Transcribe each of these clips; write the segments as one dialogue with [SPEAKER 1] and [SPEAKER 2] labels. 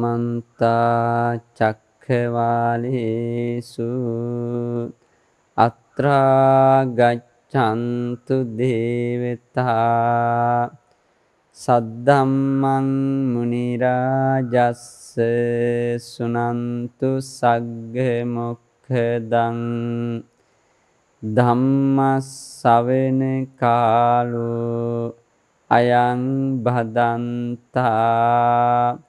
[SPEAKER 1] මන්තා චක්කවාලේසු අත්‍රාගච්ඡන්තු දේවතා සද්ධම්මං මුනි රාජස්ස සුනන්තු සග්ග මොක්ඛදං ධම්මස්සවෙන කාලෝ අයං භදන්තා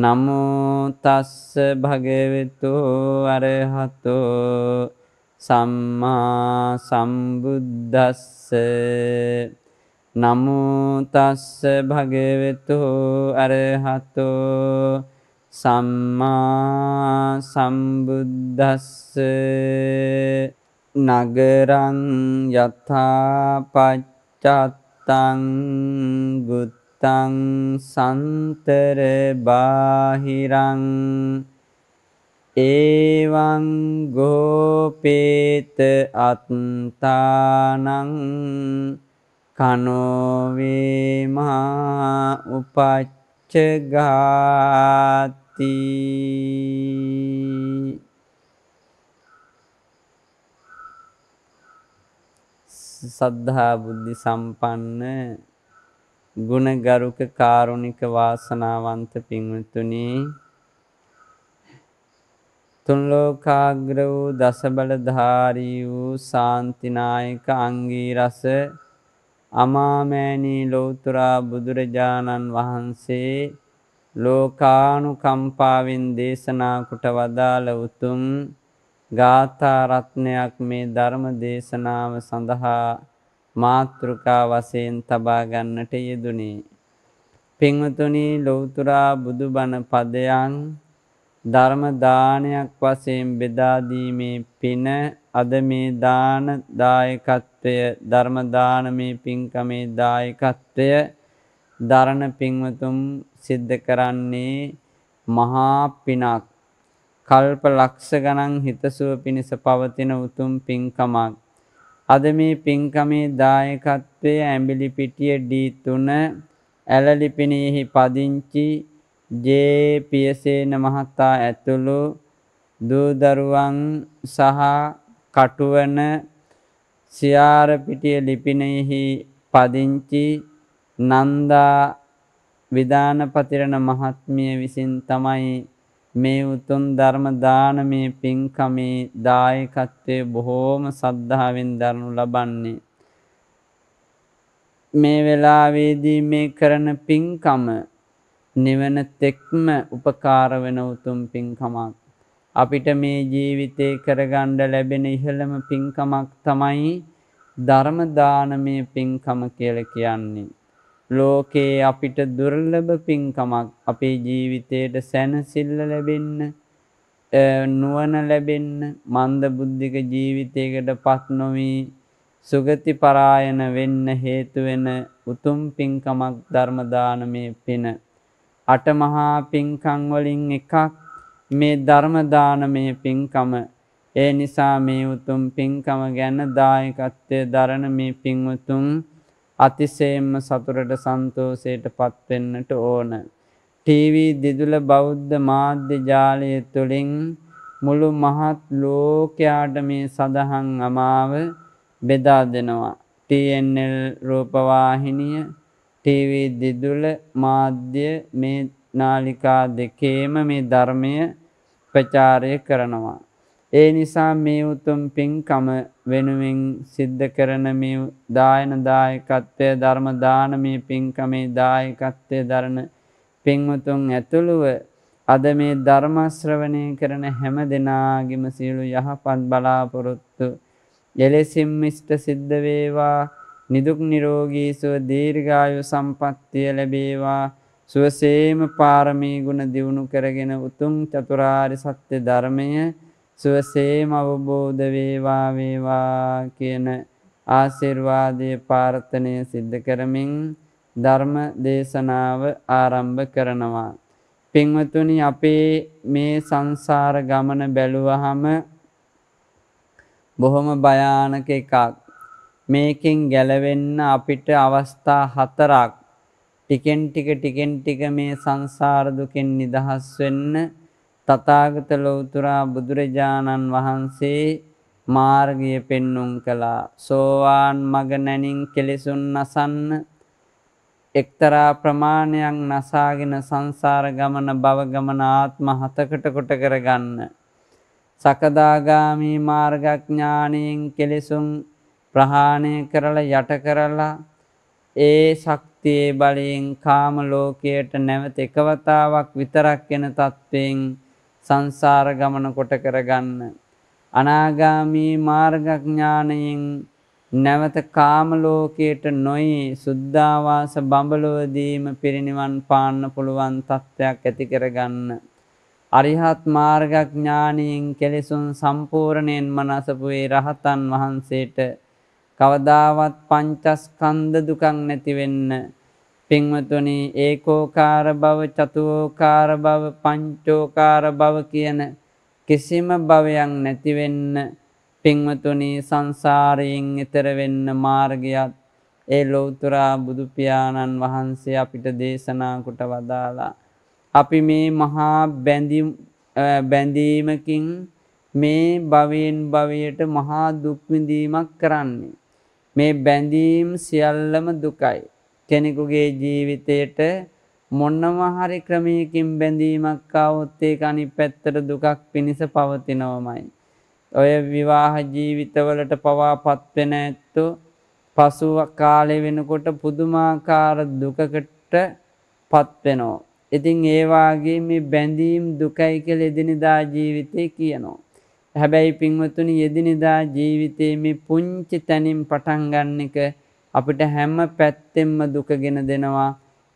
[SPEAKER 1] නමෝ තස්ස භගවතු අරහතෝ සම්මා සම්බුද්දස්ස නමෝ තස්ස භගවතු අරහතෝ සම්මා සම්බුද්දස්ස නගරං යථා පච්චත්තං ගුත් චිත්තං සන්තර බාහිරං ඒවං ගෝපේත අත්තානං කනෝවේ මහා උපච්චගාති සද්ධා බුද්ධි සම්පන්න ගුණගරුක කාරුණික වාසනාවන්ත පින්වතුනි තුන් ලෝකාග්‍ර වූ දසබලධාරී වූ සාන්තිනායක අංගී රස අමාමෑණී ලෞතුරා බුදුරජාණන් වහන්සේ ලෝකානුකම්පාවෙන් දේශනා කොට වදාළ උතුම් ගාථා රත්නයක් මේ ධර්ම දේශනාව සඳහා මාතෘකා වශයෙන් තබා ගන්නට යෙදුනේ. පින්වතුනි ලෞතුරා බුදුබණ පදයන් ධර්ම දානයක් වශයෙන් බෙදා දීමේ පින අද මේ දාන දායකත්වය ධර්ම දානමේ පින්කමේ දායකත්වය දරණ පින්වතුම් සිද්ධ කරන්නේ මහා පිනක් කල්ප ලක්ෂ ගණන් හිතසුව පිණිස පවතින උතුම් පින්කමක් අද මේ පින්කමේ දායකත්වය ඇඹිලි පිටිය D3 ඇලලිපිනෙහි පදිංචි ජේ පියසේන මහතා ඇතුළු දූ දරුවන් සහ කටුවන සියාර පිටිය ලිපිනෙහි පදිංචි නන්දා විදානපතිරණ මහත්මිය විසින් තමයි මේ උතුම් ධර්ම දානමේ පින්කමේ දායකත්වයේ බොහෝම සද්ධාවෙන් දරනු ලබන්නේ මේ වෙලාවේදී මේ කරන පින්කම නිවන තෙක්ම උපකාර වෙන උතුම් පින්කමක් අපිට මේ ජීවිතේ කරගන්න ලැබෙන ඉහළම පින්කමක් තමයි ධර්ම දානමේ පින්කම කියලා කියන්නේ ලෝකේ අපිට දුර්ලභ පින්කමක් අපේ ජීවිතයට සැනසෙල්ල ලැබෙන්න නුවණ ලැබෙන්න මන්ද බුද්ධික ජීවිතයකට පත් නොවි සුගති පරායන වෙන්න හේතු වෙන උතුම් පින්කමක් ධර්ම දානමේ පින අටමහා පින්කම් වලින් එකක් මේ ධර්ම දානමේ පින්කම ඒ නිසා මේ උතුම් පින්කම ගැන දායකත්වයේ දරණ මේ පින්වතුන් අතිශයෙන්ම සතුරට සන්තෝසයට පත්වෙන්නට ඕන. TV දිදුල බෞද්ධ මාධ්‍ය ජාලය තුළින් මුළු මහත් ලෝකයාට මේ සඳහන් අමාව බෙදා දෙනවා. TNL රූපවාහිනිය TV දිදුල මාධ්‍ය මේ නාලිකා දෙකේම මේ ධර්මය ප්‍රචාරය කරනවා. ඒ නිසා මේ උතුම් පින්කම වෙනුවෙන් සිද්ධ කරන මේ දායන දායකත්වය ධර්ම දානමේ පින්කමේ දායකත්වය දරන පින්වතුන් ඇතුළුව අද මේ ධර්ම ශ්‍රවණය කරන හැම දෙනාගේම සියලු යහපත් බලාපොරොත්තු එලෙසින් ඉෂ්ට සිද්ධ වේවා නිදුක් නිරෝගී සුව දීර්ඝායු සම්පන්නිය ලැබේවා සුවසේම පාරමී ගුණ දියුණු කරගෙන උතුම් චතුරාර්ය සත්‍ය ධර්මයේ සුවසේම අවබෝධ වේවා වේවා කියන ආශිර්වාදයේ ප්‍රාර්ථනය සිද්ධ කරමින් ධර්ම දේශනාව ආරම්භ කරනවා. පින්වතුනි අපේ මේ සංසාර ගමන බැලුවහම බොහොම භයානක එකක්. මේකෙන් ගැලවෙන්න අපිට අවස්ථා හතරක් ටිකෙන් ටික ටිකෙන් ටික මේ සංසාර දුකෙන් නිදහස් වෙන්න තථාගත ලෞතුරා බුදුරජාණන් වහන්සේ මාර්ගය පෙන්눔 කළා. සෝවාන් මග නැණින් කෙලෙසුන් නසන්න එක්තරා ප්‍රමාණයක් නසාගෙන සංසාර ගමන භව ගමන ආත්ම හතකට කොට කරගන්න. සකදාගාමි මාර්ගඥානයෙන් කෙලෙසුන් ප්‍රහාණය කරලා යට කරලා ඒ ශක්තියේ බලයෙන් කාම ලෝකයට නැවත එකවතාවක් විතරක් වෙන තත්වයෙන් සංසාර ගමන කොට කරගන්න. අනාගාමී මාර්ගඥානයෙන් නැවත කාම ලෝකයට නොයි සුද්ධාවාස බඹලොවදීම පිරිනිවන් පාන්න පුළුවන් තත්ත්වයක් ඇති කරගන්න. අරිහත් මාර්ගඥානයෙන් කෙලෙසුන් සම්පූර්ණයෙන් මනසපු ඒ රහතන් වහන්සේට කවදාවත් පංචස්කන්ධ දුකක් නැති වෙන්න පින්වතුනි ඒකෝකාර බව චතුෝකාර බව පංචෝකාර බව කියන කිසිම භවයක් නැතිවෙන්න පින්වතුනි සංසාරයෙන් එතර වෙන්න මාර්ගයත් ඒ ලෞතුරා බුදු පියාණන් වහන්සේ අපිට දේශනා කොට වදාලා අපි මේ මහා බැඳීමකින් මේ භවයෙන් භවයට මහා දුක් විඳීමක් කරන්නේ මේ බැඳීම් සියල්ලම දුකයි කෙනෙකුගේ ජීවිතයට මොන්නම හරි ක්‍රමයකින් බැඳීමක් આવොත් ඒක අනිත් පැත්තට දුකක් පිනිස පවතිනවමයි. ඔය විවාහ ජීවිතවලට පවා පත්වෙන ඇත්තෝ පසුව කාලේ වෙනකොට පුදුමාකාර දුකකට පත්වෙනවා. ඉතින් ඒ වාගේ මේ බැඳීම් දුකයි කියලා එදිනෙදා ජීවිතේ කියනවා. හැබැයි පින්වතුනි එදිනෙදා ජීවිතේ මේ පුංචි තැනින් පටන් ගන්න එක අපිට හැම පැත්තෙන්ම දුක ගෙන දෙනවා.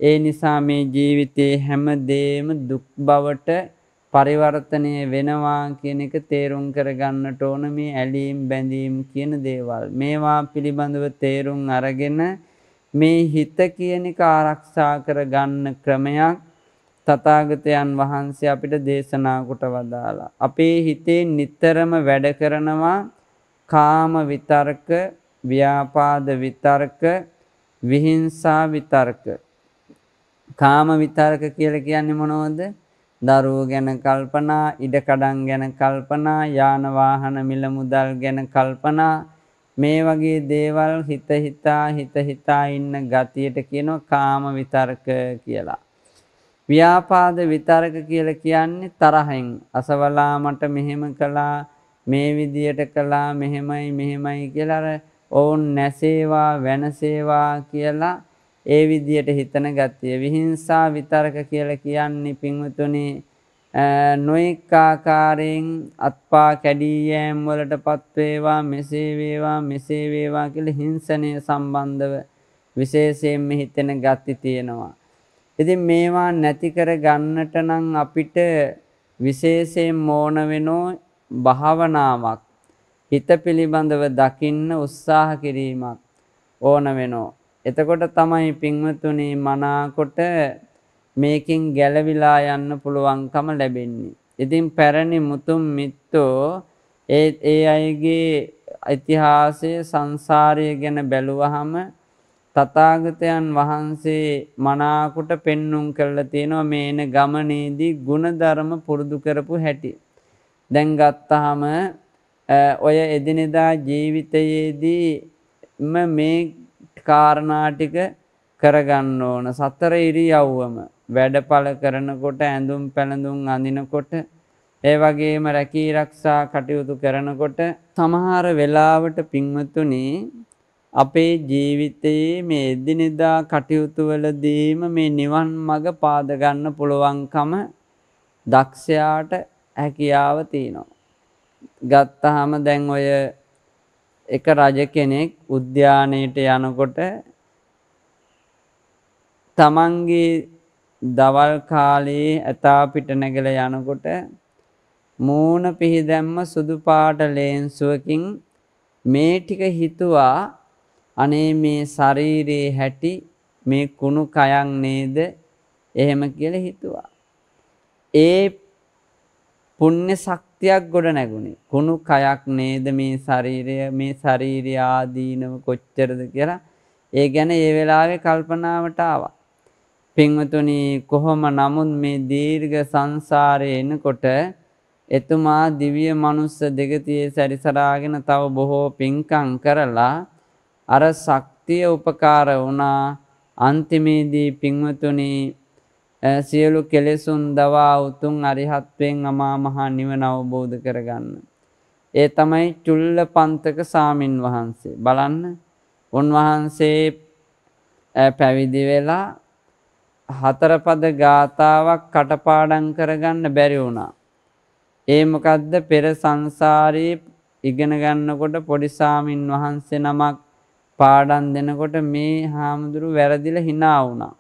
[SPEAKER 1] ඒ නිසා මේ ජීවිතයේ හැම දේම දුක් බවට පරිවර්තනය වෙනවා කියන එක තේරුම් කරගන්නට ඕන මේ ඇලීම් බැඳීම් කියන දේවල්. මේවා පිළිබඳව තේරුම් අරගෙන මේ හිත කියන එක ආරක්ෂා කරගන්න ක්‍රමයක් තථාගතයන් වහන්සේ අපිට දේශනා කොට වදාලා. අපේ හිතේ නිතරම වැඩ කරනවා කාම විතරක ව්‍යාපාද විතර්ක විහිංසා විතර්ක කාම විතර්ක කියලා කියන්නේ මොනවද? දරුවෝ ගැන කල්පනා, ඉඩකඩම් ගැන කල්පනා, යාන වාහන මිල මුදල් ගැන කල්පනා මේ වගේ දේවල් හිත හිතා හිත හිතා ඉන්න ගතියට කියනවා කාම විතර්ක කියලා. ව්‍යාපාද විතරක කියලා කියන්නේ තරහෙන් අසවලා මට මෙහෙම කළා මේ විදියට කළා මෙහෙමයි මෙහෙමයි කියලා අර ඔවුන් නැසේවා වෙනසේවා කියලා ඒ විදියට හිතන ගතිය. විහිංසා විතර්ක කියලා කියන්නේ පින්වතුනි නොඑක ආකාරයෙන් අත්පා කැඩී යෑම් වලටපත් වේවා මෙසේ වේවා මෙසේ වේවා කියලා හිංසනය සම්බන්ධව විශේෂයෙන්ම හිතෙන ගති තියෙනවා. ඉතින් මේවා නැති කර ගන්නට නම් අපිට විශේෂයෙන් මෝන වෙනෝ භාවනාවක් හිත පිළිබඳව දකින්න උත්සාහ කිරීමක් ඕන වෙනෝ. එතකොට තමයි පින්වතුනි මනාකොට මේකින් ගැලවිලා යන්න පුළුවන්කම ලැබෙන්නේ. ඉතින් පැරණි මුතුන් මිත්තෝ ඒ ඒ අයගේ ඉතිහාසය සංසාරය ගැන බැලුවහම තථාගතයන් වහන්සේ මනාකොට පෙන්눔 කරලා තියෙනවා මේ එන ගමනේදී ಗುಣධර්ම පුරුදු කරපු හැටි. දැන් ගත්තාම ඔය එදිනෙදා ජීවිතයේදීම මේ කාරණාටික කරගන්න ඕන සතර ඉරියව්වම වැඩපල කරනකොට ඇඳුම් පැළඳුම් අඳිනකොට ඒ වගේම රැකී රක්ෂා කටයුතු කරනකොට සමහර වෙලාවට පින්වතුනි අපේ ජීවිතයේ මේ එදිනෙදා කටයුතු වලදීම මේ නිවන් මඟ පාද ගන්න පුළුවන්කම දක්ෂයාට හැකියාව තියෙනවා ගත්තාම දැන් ඔය එක රජ කෙනෙක් උද්‍යානයට යනකොට තමන්ගේ දවල් කාලේ ඇතා පිට නැගල යනකොට මූණ පිහිදැම්ම සුදු පාට ලේන්සුවකින් මේ ටික හිතුවා අනේ මේ ශරීරයේ හැටි මේ කුණු කයන් නේද එහෙම කියලා හිතුවා. ඒ පුණ්‍ය ශක් ශක්තියක් ගොඩ නැගුණේ. කුණු කයක් නේද මේ ශරීරය මේ ශරීරය ආදීනව කොච්චරද කියලා ඒ ගැන ඒ වෙලාවේ කල්පනාවට ආවා. පින්වතුනි කොහොම නමුත් මේ දීර්ඝ සංසාරේ එනකොට එතුමා දිව්‍ය මනුස්ස දෙගතියේ සැරිසරාගෙන තව බොහෝ පින්කම් කරලා අර ශක්තිය උපකාර වුණා අන්තිමේදී පින්වතුනි සියලු කෙලෙසුන් දවා උතුම් අරිහත්වෙන් අමා මහා නිවන අවබෝධ කරගන්න. ඒ තමයි චුල්ල පන්තක සාමින් වහන්සේ. බලන්න උන්වහන්සේ පැවිදි වෙලා හතරපද ගාථාවක් කටපාඩම් කරගන්න බැරි වුණා. ඒ මොකද්ද පෙර සංසාරී ඉගෙන ගන්නකොට පොඩි සාමින් වහන්සේ නමක් පාඩම් දෙනකොට මේ හාමුදුරු වැරදිලා hina වුණා.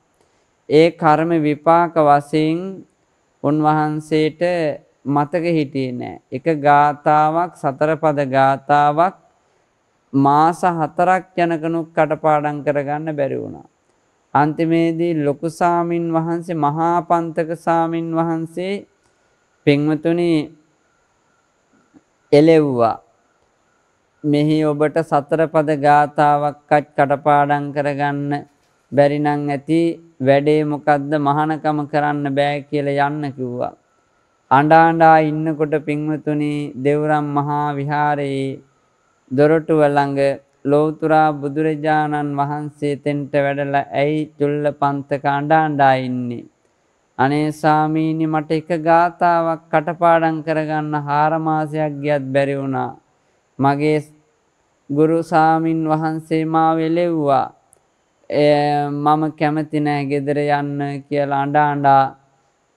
[SPEAKER 1] ඒ කර්ම විපාක වශයෙන් උන්වහන්සේට මතක හිටියේ නෑ. එක ගාතාවක් සතරපද ගාතාවක් මාස හතරක් යනකනුත් කටපාඩම් කරගන්න බැරි වුණා. අන්තිමේදී ලොකු සාමින් වහන්සේ මහා පන්තක සාමින් වහන්සේ පින්වතුනි එලෙව්වා. මෙහි ඔබට සතරපද ගාතාවක්වත් කටපාඩම් කරගන්න බැරි නම් ඇති වැඩේ මොකද්ද මහානකම කරන්න බෑ කියලා යන්න කිව්වා. අඬාඬා ඉන්නකොට පින්වතුනි දෙවුරම් මහා විහාරයේ දොරටුව ළඟ ලෝතුරා බුදුරජාණන් වහන්සේ තෙන්ට වැඩලා ඇයි චුල්ල පන්තක අඬාඬා ඉන්නේ අනේ සාමීනි මට එක ගාතාවක් කටපාඩම් කරගන්න හාර මාසයක් ගියත් බැරි වුණා මගේ ගුරු සාමින් වහන්සේ මාව එළෙව්වා මම කැමතිනෑ ගෙදර යන්න කියලා අඩා අඩා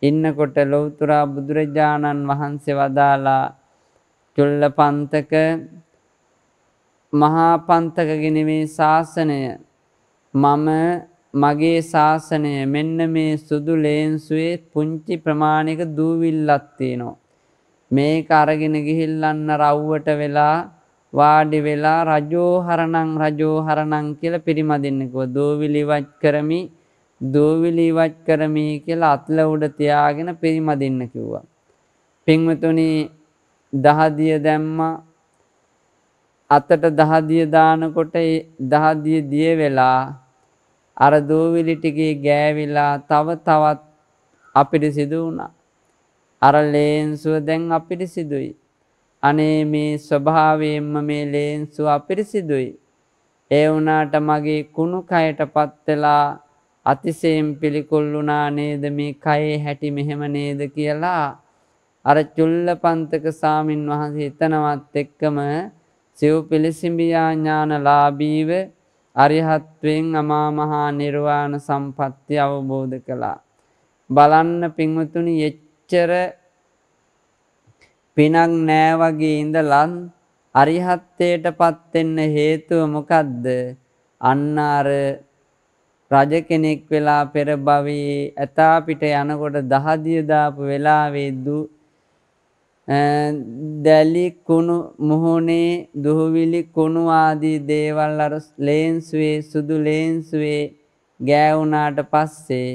[SPEAKER 1] ඉන්නකොට ලොවතුරා බුදුරජාණන් වහන්සේ වදාලා චුල්ල පන්තක මහා පන්තකගෙනමේ ශාසනය මම මගේ ශාසනය මෙන්න මේ සුදු ලේන්සුවේ පුංචි ප්‍රමාණික දූවිල්ලත්තිනෝ. මේක අරගෙන ගිහිල්ලන්න රව්වට වෙලා වාඩි වෙලා රජෝ හරණං රජෝ හරණං කියලා පිරිමදින්නකෝ දූවිලි ඉවත් කරමි දූවිලි ඉවත් කරමි කියලා අත්ල උඩ තියාගෙන පිරිමදින්න කිව්වා. පින්වතුනි දහදිය දැම්මා අතට දහදිය දානකොට දහදිය දිය වෙලා අර දූවිලි ටිකේ ගෑවිලා තව තවත් අපිට සිදු වුණා. අර ලේන්සුව දැන් අපිට සිදුයි. අනේ මේ ස්වභාවයෙන්ම මේ ලේන්සු අපිරිසිදුයි. ඒ වුණාට මගේ කුණු කයට පත්වෙලා අතිසයෙන් පිළිකුල්ලුනා නේද මේ කයේ හැටි මෙහෙම නේද කියලා අර චුල්ල පන්තක සාමින් වහන්සේ හිතනවත් එක්කම සිව් පිළිසිඹියා ඥානලාබීව අරිහත්වෙන් අමාමහා නිර්වාණ සම්පත්ති අවබෝධ කළා. බලන්න පින්වතුනි එච්චර පිනක් නෑ වගේ ඉඳලත් අරිහත්ත්වයටපත් වෙන්න හේතුව මොකද්ද? අන්න අර රජ කෙනෙක් වෙලා පෙර භවයේ ඇතා පිට යනකොට දහදිය දාපු වෙලාවේ දු දැලි කුණු මුහුණේ දුහවිලි කුණු ආදී දේවල් අර ලේන්සුවේ සුදු ලේන්සුවේ ගෑවුනාට පස්සේ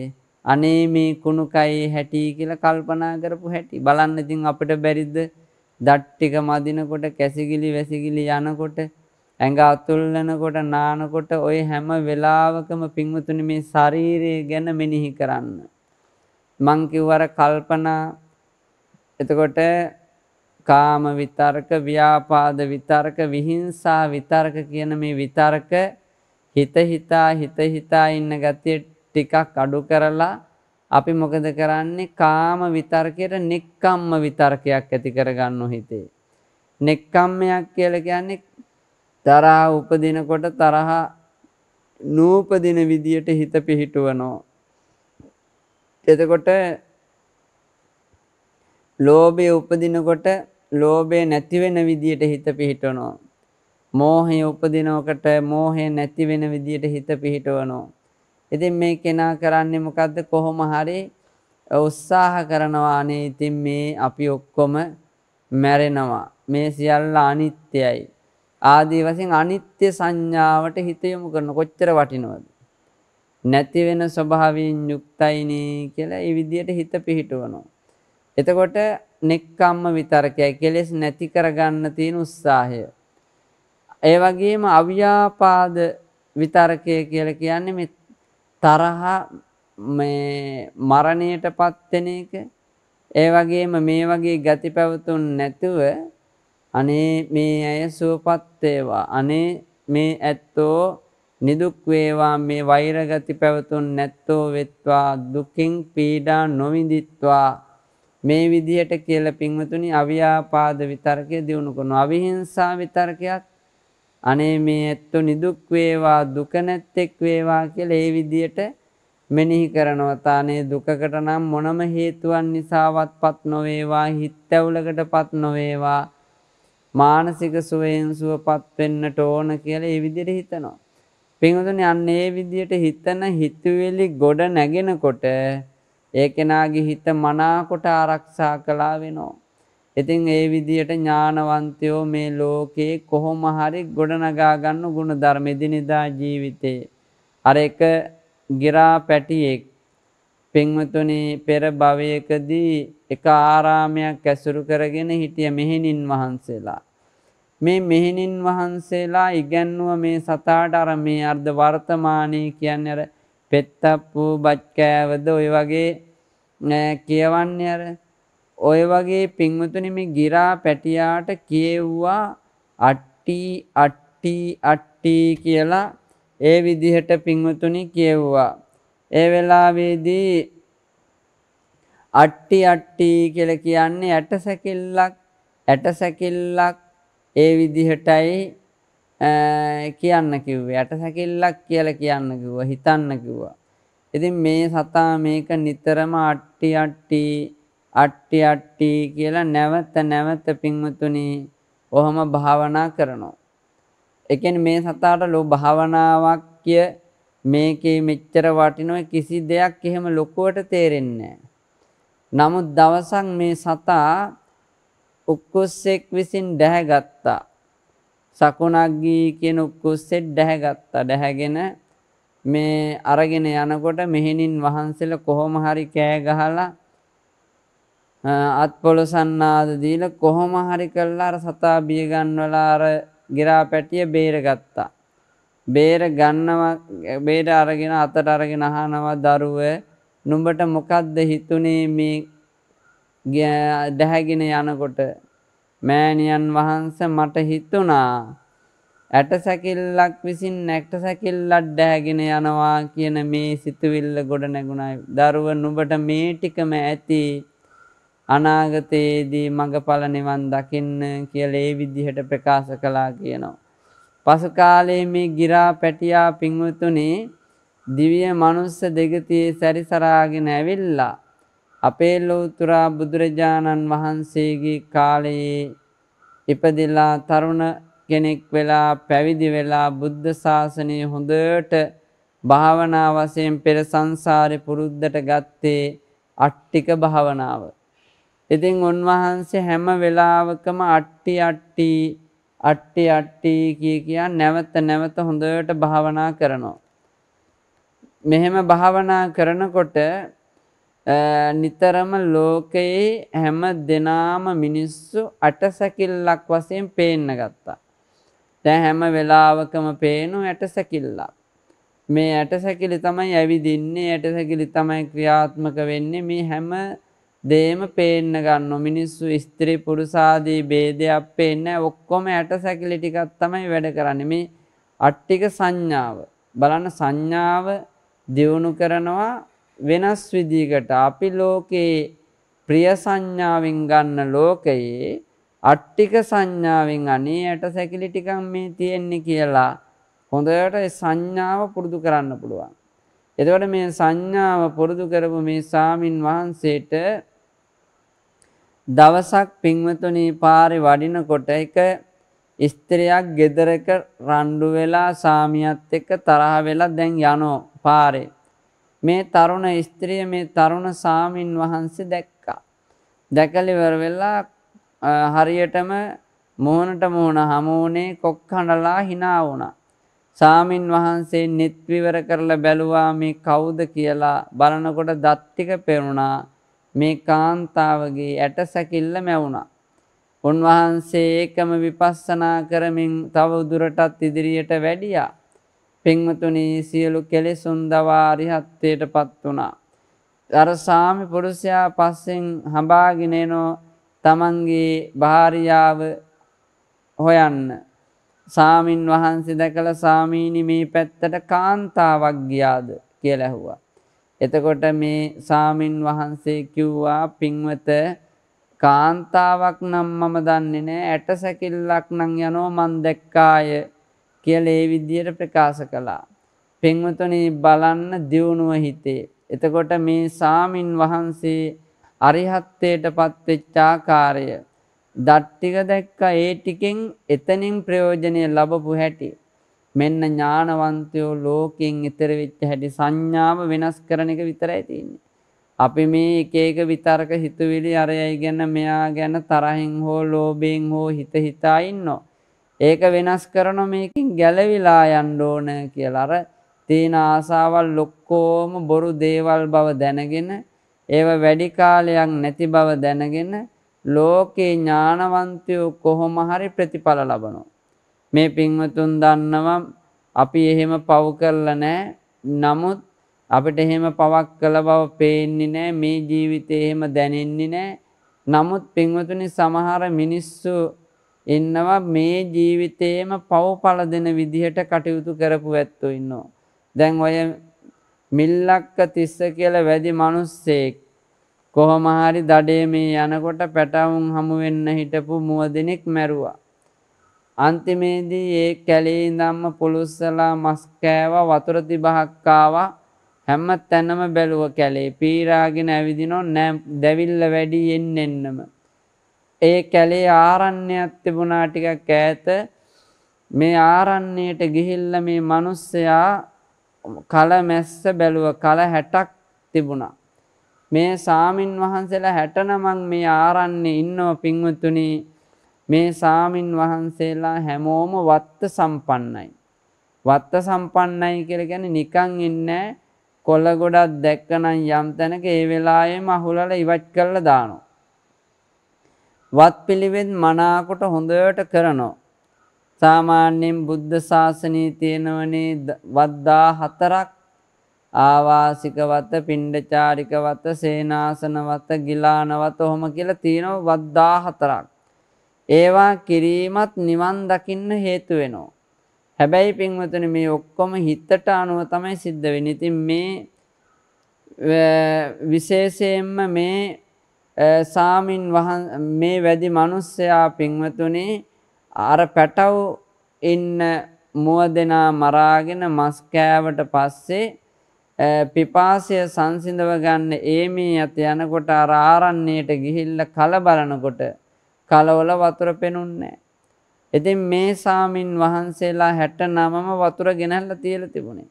[SPEAKER 1] අනේ මේ කුණු කයේ හැටි කියලා කල්පනා කරපු හැටි බලන්න ඉතින් අපිට බැරිද දත් ටික මදිනකොට කැසිගිලි වැසිගිලි යනකොට ඇඟ අතුල්ලනකොට නානකොට ওই හැම වෙලාවකම පින්වතුනි මේ ශරීරය ගැන මෙනෙහි කරන්න මං කිව්වර කල්පනා එතකොට කාම විතර්ක ව්‍යාපාද විතර්ක විහිංසා විතර්ක කියන මේ විතර්ක හිත හිතා හිත හිතා ඉන්න ගතියට ටිකක් අඩු කරලා අපි මොකද කරන්නේ කාම විතර්කයට නික්කම්ම විතර්කයක් ඇති කරගන්න හිතේ. නික්කම්මයක් කියලා කියන්නේ තරහා උපදිනකොට තරහා නූපදින විදියට හිත පිහිටුවනෝ. එතකොට ලෝභය උපදිනකොට ලෝභය නැති වෙන විදියට හිත පිහිටවනවා. මෝහය උපදිනකොට මෝහය නැති වෙන විදියට හිත පිහිටවනවා. ඉතින් මේ කෙනා කරන්නේ මොකද්ද කොහොම හරි උත්සාහ කරනවානේ ඉතින් මේ අපි ඔක්කොම මැරෙනවා මේ සියල්ල අනිත්‍යයි ආදී වශයෙන් අනිත්‍ය සංඥාවට හිත යොමු කරන කොච්චර වටිනවද නැති වෙන ස්වභාවයෙන් යුක්තයිනේ කියලා ඒ විදියට හිත පිහිටවනවා එතකොට නෙක්කම්ම විතරකය කෙලෙස් නැති කරගන්න තියෙන උත්සාහය ඒ වගේම අව්‍යාපාද විතරකය කියලා කියන්නේ මේ තරහ මේ මරණයටපත් වෙන එක ඒ වගේම මේ වගේ ගති පැවතුම් නැතුව අනේ මේ අය සුවපත් වේවා අනේ මේ ඇත්තෝ නිදුක් වේවා මේ වෛර ගති පැවතුම් නැත්තෝ වෙත්වා දුකින් පීඩා නොවිඳිත්වා මේ විදියට කියලා පින්වතුනි අව්‍යාපාද විතරකය දිනු කරනවා අවිහිංසා විතරකයක් අනේ මේ ඇත්තෝ නිදුක් වේවා දුක නැත්තෙක් වේවා කියලා ඒ විදියට මෙනෙහි කරනවා තානේ දුකකට නම් මොනම හේතුවක් නිසාවත්පත් නොවේවා හිත ඇවුලකටපත් නොවේවා මානසික සුවයෙන් සුවපත් වෙන්නට ඕන කියලා ඒ විදියට හිතනවා. පින්වතුනි අන්න ඒ විදියට හිතන හිතුවිලි ගොඩ නැගෙනකොට ඒ කෙනාගේ හිත මනාකොට ආරක්ෂා කළා වෙනවා. ඉතින් ඒ විදියට ඥානවන්තයෝ මේ ලෝකේ කොහොම හරි ගොඩනගා ගන්න ಗುಣධර්ම එදිනෙදා ජීවිතේ අර එක ගිරා පැටියෙක් පින්වතුනි පෙර භවයකදී එක ආරාමයක් ඇසුරු කරගෙන හිටිය මෙහෙණින් වහන්සේලා මේ මෙහෙණින් වහන්සේලා ඉගැන්නුව මේ සතාට අර මේ අර්ධ වර්තමානයේ කියන්නේ අර පෙත්තප්පු බච්කෑවද ওই වගේ කියවන්නේ අර ඔය වගේ පින්වතුනි මේ ගිරා පැටියාට කියෙව්වා අට්ටි අට්ටි අට්ටි කියලා ඒ විදිහට පින්වතුනි කියෙව්වා. ඒ වෙලාවේදී අට්ටි අට්ටි කියලා කියන්නේ ඇටසැකිල්ලක් ඇටසැකිල්ලක් ඒ විදිහටයි කියන්න කිව්වේ ඇටසැකිල්ලක් කියලා කියන්න කිව්වා හිතන්න කිව්වා. ඉතින් මේ සතා මේක නිතරම අට්ටි අට්ටි අට්ටි අට්ටි කියලා නැවත නැවත පින්වතුනි ඔහොම භාවනා කරනවා. ඒ කියන්නේ මේ සතාට ලෝ භාවනාවක් කිය මේකේ මෙච්චර වටිනව කිසි දෙයක් එහෙම ලොකුවට තේරෙන්නේ නමුත් දවසක් මේ සතා උක්කුස්සෙක් විසින් දැහැගත්තා. සකුණග්ගී කියන උක්කුස්සෙත් දැහැගත්තා. දැහැගෙන මේ අරගෙන යනකොට මෙහෙණින් වහන්සේලා කොහොම හරි කෑ ගහලා අත්පොළොසන්නාද දීල කොහොම හරි කල්ලා අර සතා බියගන්වලා අර ගිරා පැටිය බේරගත්තා. බේර ගන්නව බේට අරගෙන අතට අරගෙන අහනවා දරුව නුඹට මොකක්ද හිතුනේ මේ දැහැගෙන යනකොට මෑණියන් වහන්ස මට හිතුණා ඇට සැකිල්ලක් විසින් නැක්ට සැකිල්ලක් ඩෑගෙන යනවා කියන මේ සිතුවිල්ල ගොඩ නැගුණයි දරුව නුඹට මේ ටිකම ඇති අනාගතයේදී මඟඵල නිවන් දකින්න කියලා ඒ විදිහට ප්‍රකාශ කළා කියනවා. පසු කාලයේ මේ ගිරා පැටියා පින්වතුනි දිව්‍ය මනුස්ස දෙගතියේ සැරිසරාගෙන ඇවිල්ලා අපේ ලෝතුරා බුදුරජාණන් වහන්සේගේ කාලයේ ඉපදිලා තරුණ කෙනෙක් වෙලා පැවිදි වෙලා බුද්ධ ශාසනය හොඳට භාවනා වශයෙන් පෙර සංසාරේ පුරුද්දට ගත්තේ අට්ටික භාවනාව. ඉතින් උන්වහන්සේ හැම වෙලාවකම අට්ටි අට්ටි අට්ටි අට්ටි කිය කියා නැවත නැවත හොඳට භාවනා කරනවා. මෙහෙම භාවනා කරනකොට නිතරම ලෝකයේ හැම දෙනාම මිනිස්සු අටසැකිල්ලක් වශයෙන් පේන්න ගත්තා. දැන් හැම වෙලාවකම පේනු ඇටසැකිල්ලක්. මේ ඇටසැකිලි තමයි ඇවිදින්නේ ඇටසැකිලි තමයි ක්‍රියාත්මක වෙන්නේ මේ හැම දේම පේන්න ගන්න මිනිස්සු ස්ත්‍රී පුරුසාදී බේදයක් පේන්න ඔක්කොම ඇට සැකිලිටිකත් තමයි වැඩ කරන්න මේ අට්ටික සංඥාව බලන්න සංඥාව දියුණු කරනවා වෙනස් විදිකට අපි ලෝකයේ ප්‍රිය සංඥාවෙන් ගන්න ලෝකයේ අට්ටික සංඥාවෙන් අනේ ඇට සැකිලි ටිකක් මේ තියෙන්නේ කියලා හොඳට සංඥාව පුරුදු කරන්න පුළුවන්. එතකොට මේ සංඥාව පුරුදු කරපු මේ සාමින් වහන්සේට දවසක් පින්වතුනි පාරේ වඩිනකොට එක ස්ත්‍රියක් ගෙදරක රණ්ඩු වෙලා සාමියත් එක්ක තරහ වෙලා දැන් යනෝ පාරේ මේ තරුණ ස්ත්‍රිය මේ තරුණ සාමින් වහන්සේ දැක්කා දැකලිවර වෙලා හරියටම මෝනට මෝන හමුවනේ කොක්හඬලා hina වුණා සාමින් වහන්සේ net විවර කරලා බැලුවා මේ කවුද කියලා බලනකොට දත් ටික පෙරුණා මේ කාන්තාවගේ ඇටසැකිල්ල මැවුණා. උන්වහන්සේ ඒකම විපස්සනා කරමින් තව දුරටත් ඉදිරියට වැඩියා. පින්වතුනි සියලු කෙලෙසුන් දවා අරිහත්ත්වයට පත් වුණා. අර සාමි පුරුෂයා පස්සෙන් හඹාගෙන එනෝ තමන්ගේ භාර්යාව හොයන්න. සාමින් වහන්සේ දැකලා සාමීනි මේ පැත්තට කාන්තාවක් ගියාද කියලා ඇහුවා. එතකොට මේ සාමින් වහන්සේ කිව්වා පින්වත කාන්තාවක් නම් මම දන්නේ නෑ ඇට සැකිල්ලක් නම් යනෝ මන් දැක්කාය කියලා ඒ විදියට ප්‍රකාශ කළා. පින්වතුනි බලන්න දියුණුව හිතේ. එතකොට මේ සාමින් වහන්සේ අරිහත්ත්වයට පත්වෙච්ච ආකාරය දට්ටික දැක්ක ඒ ටිකෙන් එතනින් ප්‍රයෝජනය ලැබපු හැටි මෙන්න ඥානවන්තයෝ ලෝකෙන් ඉතර වෙච්ච හැටි සංඥාව වෙනස් කරන එක විතරයි තියන්නේ. අපි මේ එක එක විතර්ක හිතුවිලි අරයයි ගැන මෙයා ගැන තරහින් හෝ ලෝබයෙන් හෝ හිත හිතා ඉන්නෝ. ඒක වෙනස් කරන මේකින් ගැලවිලා යන්න ඕන කියලා අර තියෙන ආසාවල් ලොක්කෝම බොරු දේවල් බව දැනගෙන ඒව වැඩි කාලයක් නැති බව දැනගෙන ලෝකේ ඥානවන්තයෝ කොහොම හරි ප්‍රතිඵල ලබනවා. මේ පින්වතුන් දන්නවා අපි එහෙම පව් කරලා නැහැ. නමුත් අපිට එහෙම පවක් කළ බව පේන්නේ නැහැ. මේ ජීවිතේ එහෙම දැනෙන්නේ නැහැ. නමුත් පින්වතුනි සමහර මිනිස්සු ඉන්නවා මේ ජීවිතේම පවපල දෙන විදිහට කටයුතු කරපු ඇත්තෝ ඉන්නවා. දැන් ඔය මිල්ලක්ක තිස්ස කියලා වැඩි මිනිස්සෙක් කොහොම හරි දඩේ මේ යනකොට පැටවුම් හමු වෙන්න හිටපු මුව දෙනෙක් මැරුවා. අන්තිමේදී ඒ කැලේ ඉඳම්ම පුළුස්සලා මස් කෑවා වතුර තිබහක් ආවා හැම තැනම බැලුව කැලේ පීරාගෙන ඇවිදිනෝ නෑ දැවිල්ල වැඩි එන්න එන්නම ඒ කැලේ ආරණ්‍යයක් තිබුණා ටිකක් ඈත මේ ආරණ්‍යයට ගිහිල්ලා මේ මිනිස්සයා කල මැස්ස බැලුව කල 60ක් තිබුණා මේ සාමින් වහන්සේලා 60 නමක් මේ ආරණ්‍යේ ඉන්නව පින්වතුනි මේ සාමින් වහන්සේලා හැමෝම වත්ත සම්පන්නයි. වත්ත සම්පන්නයි කියලා කියන්නේ නිකන් ඉන්නේ කොළ ගොඩක් දැක්කනම් යම් තැනක ඒ වෙලාවේම අහුලලා ඉවත් කරලා දානවා. වත් පිළිවෙත් මනාකොට හොඳට කරනවා. සාමාන්‍යයෙන් බුද්ධ ශාසනයේ තියෙනවනේ වද්දා හතරක් ආවාසික වත, පිණ්ඩචාරික වත, සේනාසන වත, ගිලාන වත ඔහොම කියලා තියෙනවා වද්දා හතරක්. ඒවා කිරීමත් නිවන් දකින්න හේතු වෙනවා. හැබැයි පින්වතුනි මේ ඔක්කොම හිතට අනුව තමයි සිද්ධ වෙන්නේ. ඉතින් මේ විශේෂයෙන්ම මේ සාමින් වහන් මේ වැඩි මිනිස්සයා පින්වතුනි අර පැටව ඉන්න මුවදෙනා මරාගෙන මස් කෑවට පස්සේ පිපාසය සංසිඳව ගන්න ඒමී ඇත යනකොට අර ආරණ්‍යයට ගිහිල්ලා කලබලනකොට කලවල වතුර පෙනුන්නේ. ඉතින් මේ සාමින් වහන්සේලා හැට නමම වතුර ගෙනැල්ල තියල තිබුණේ.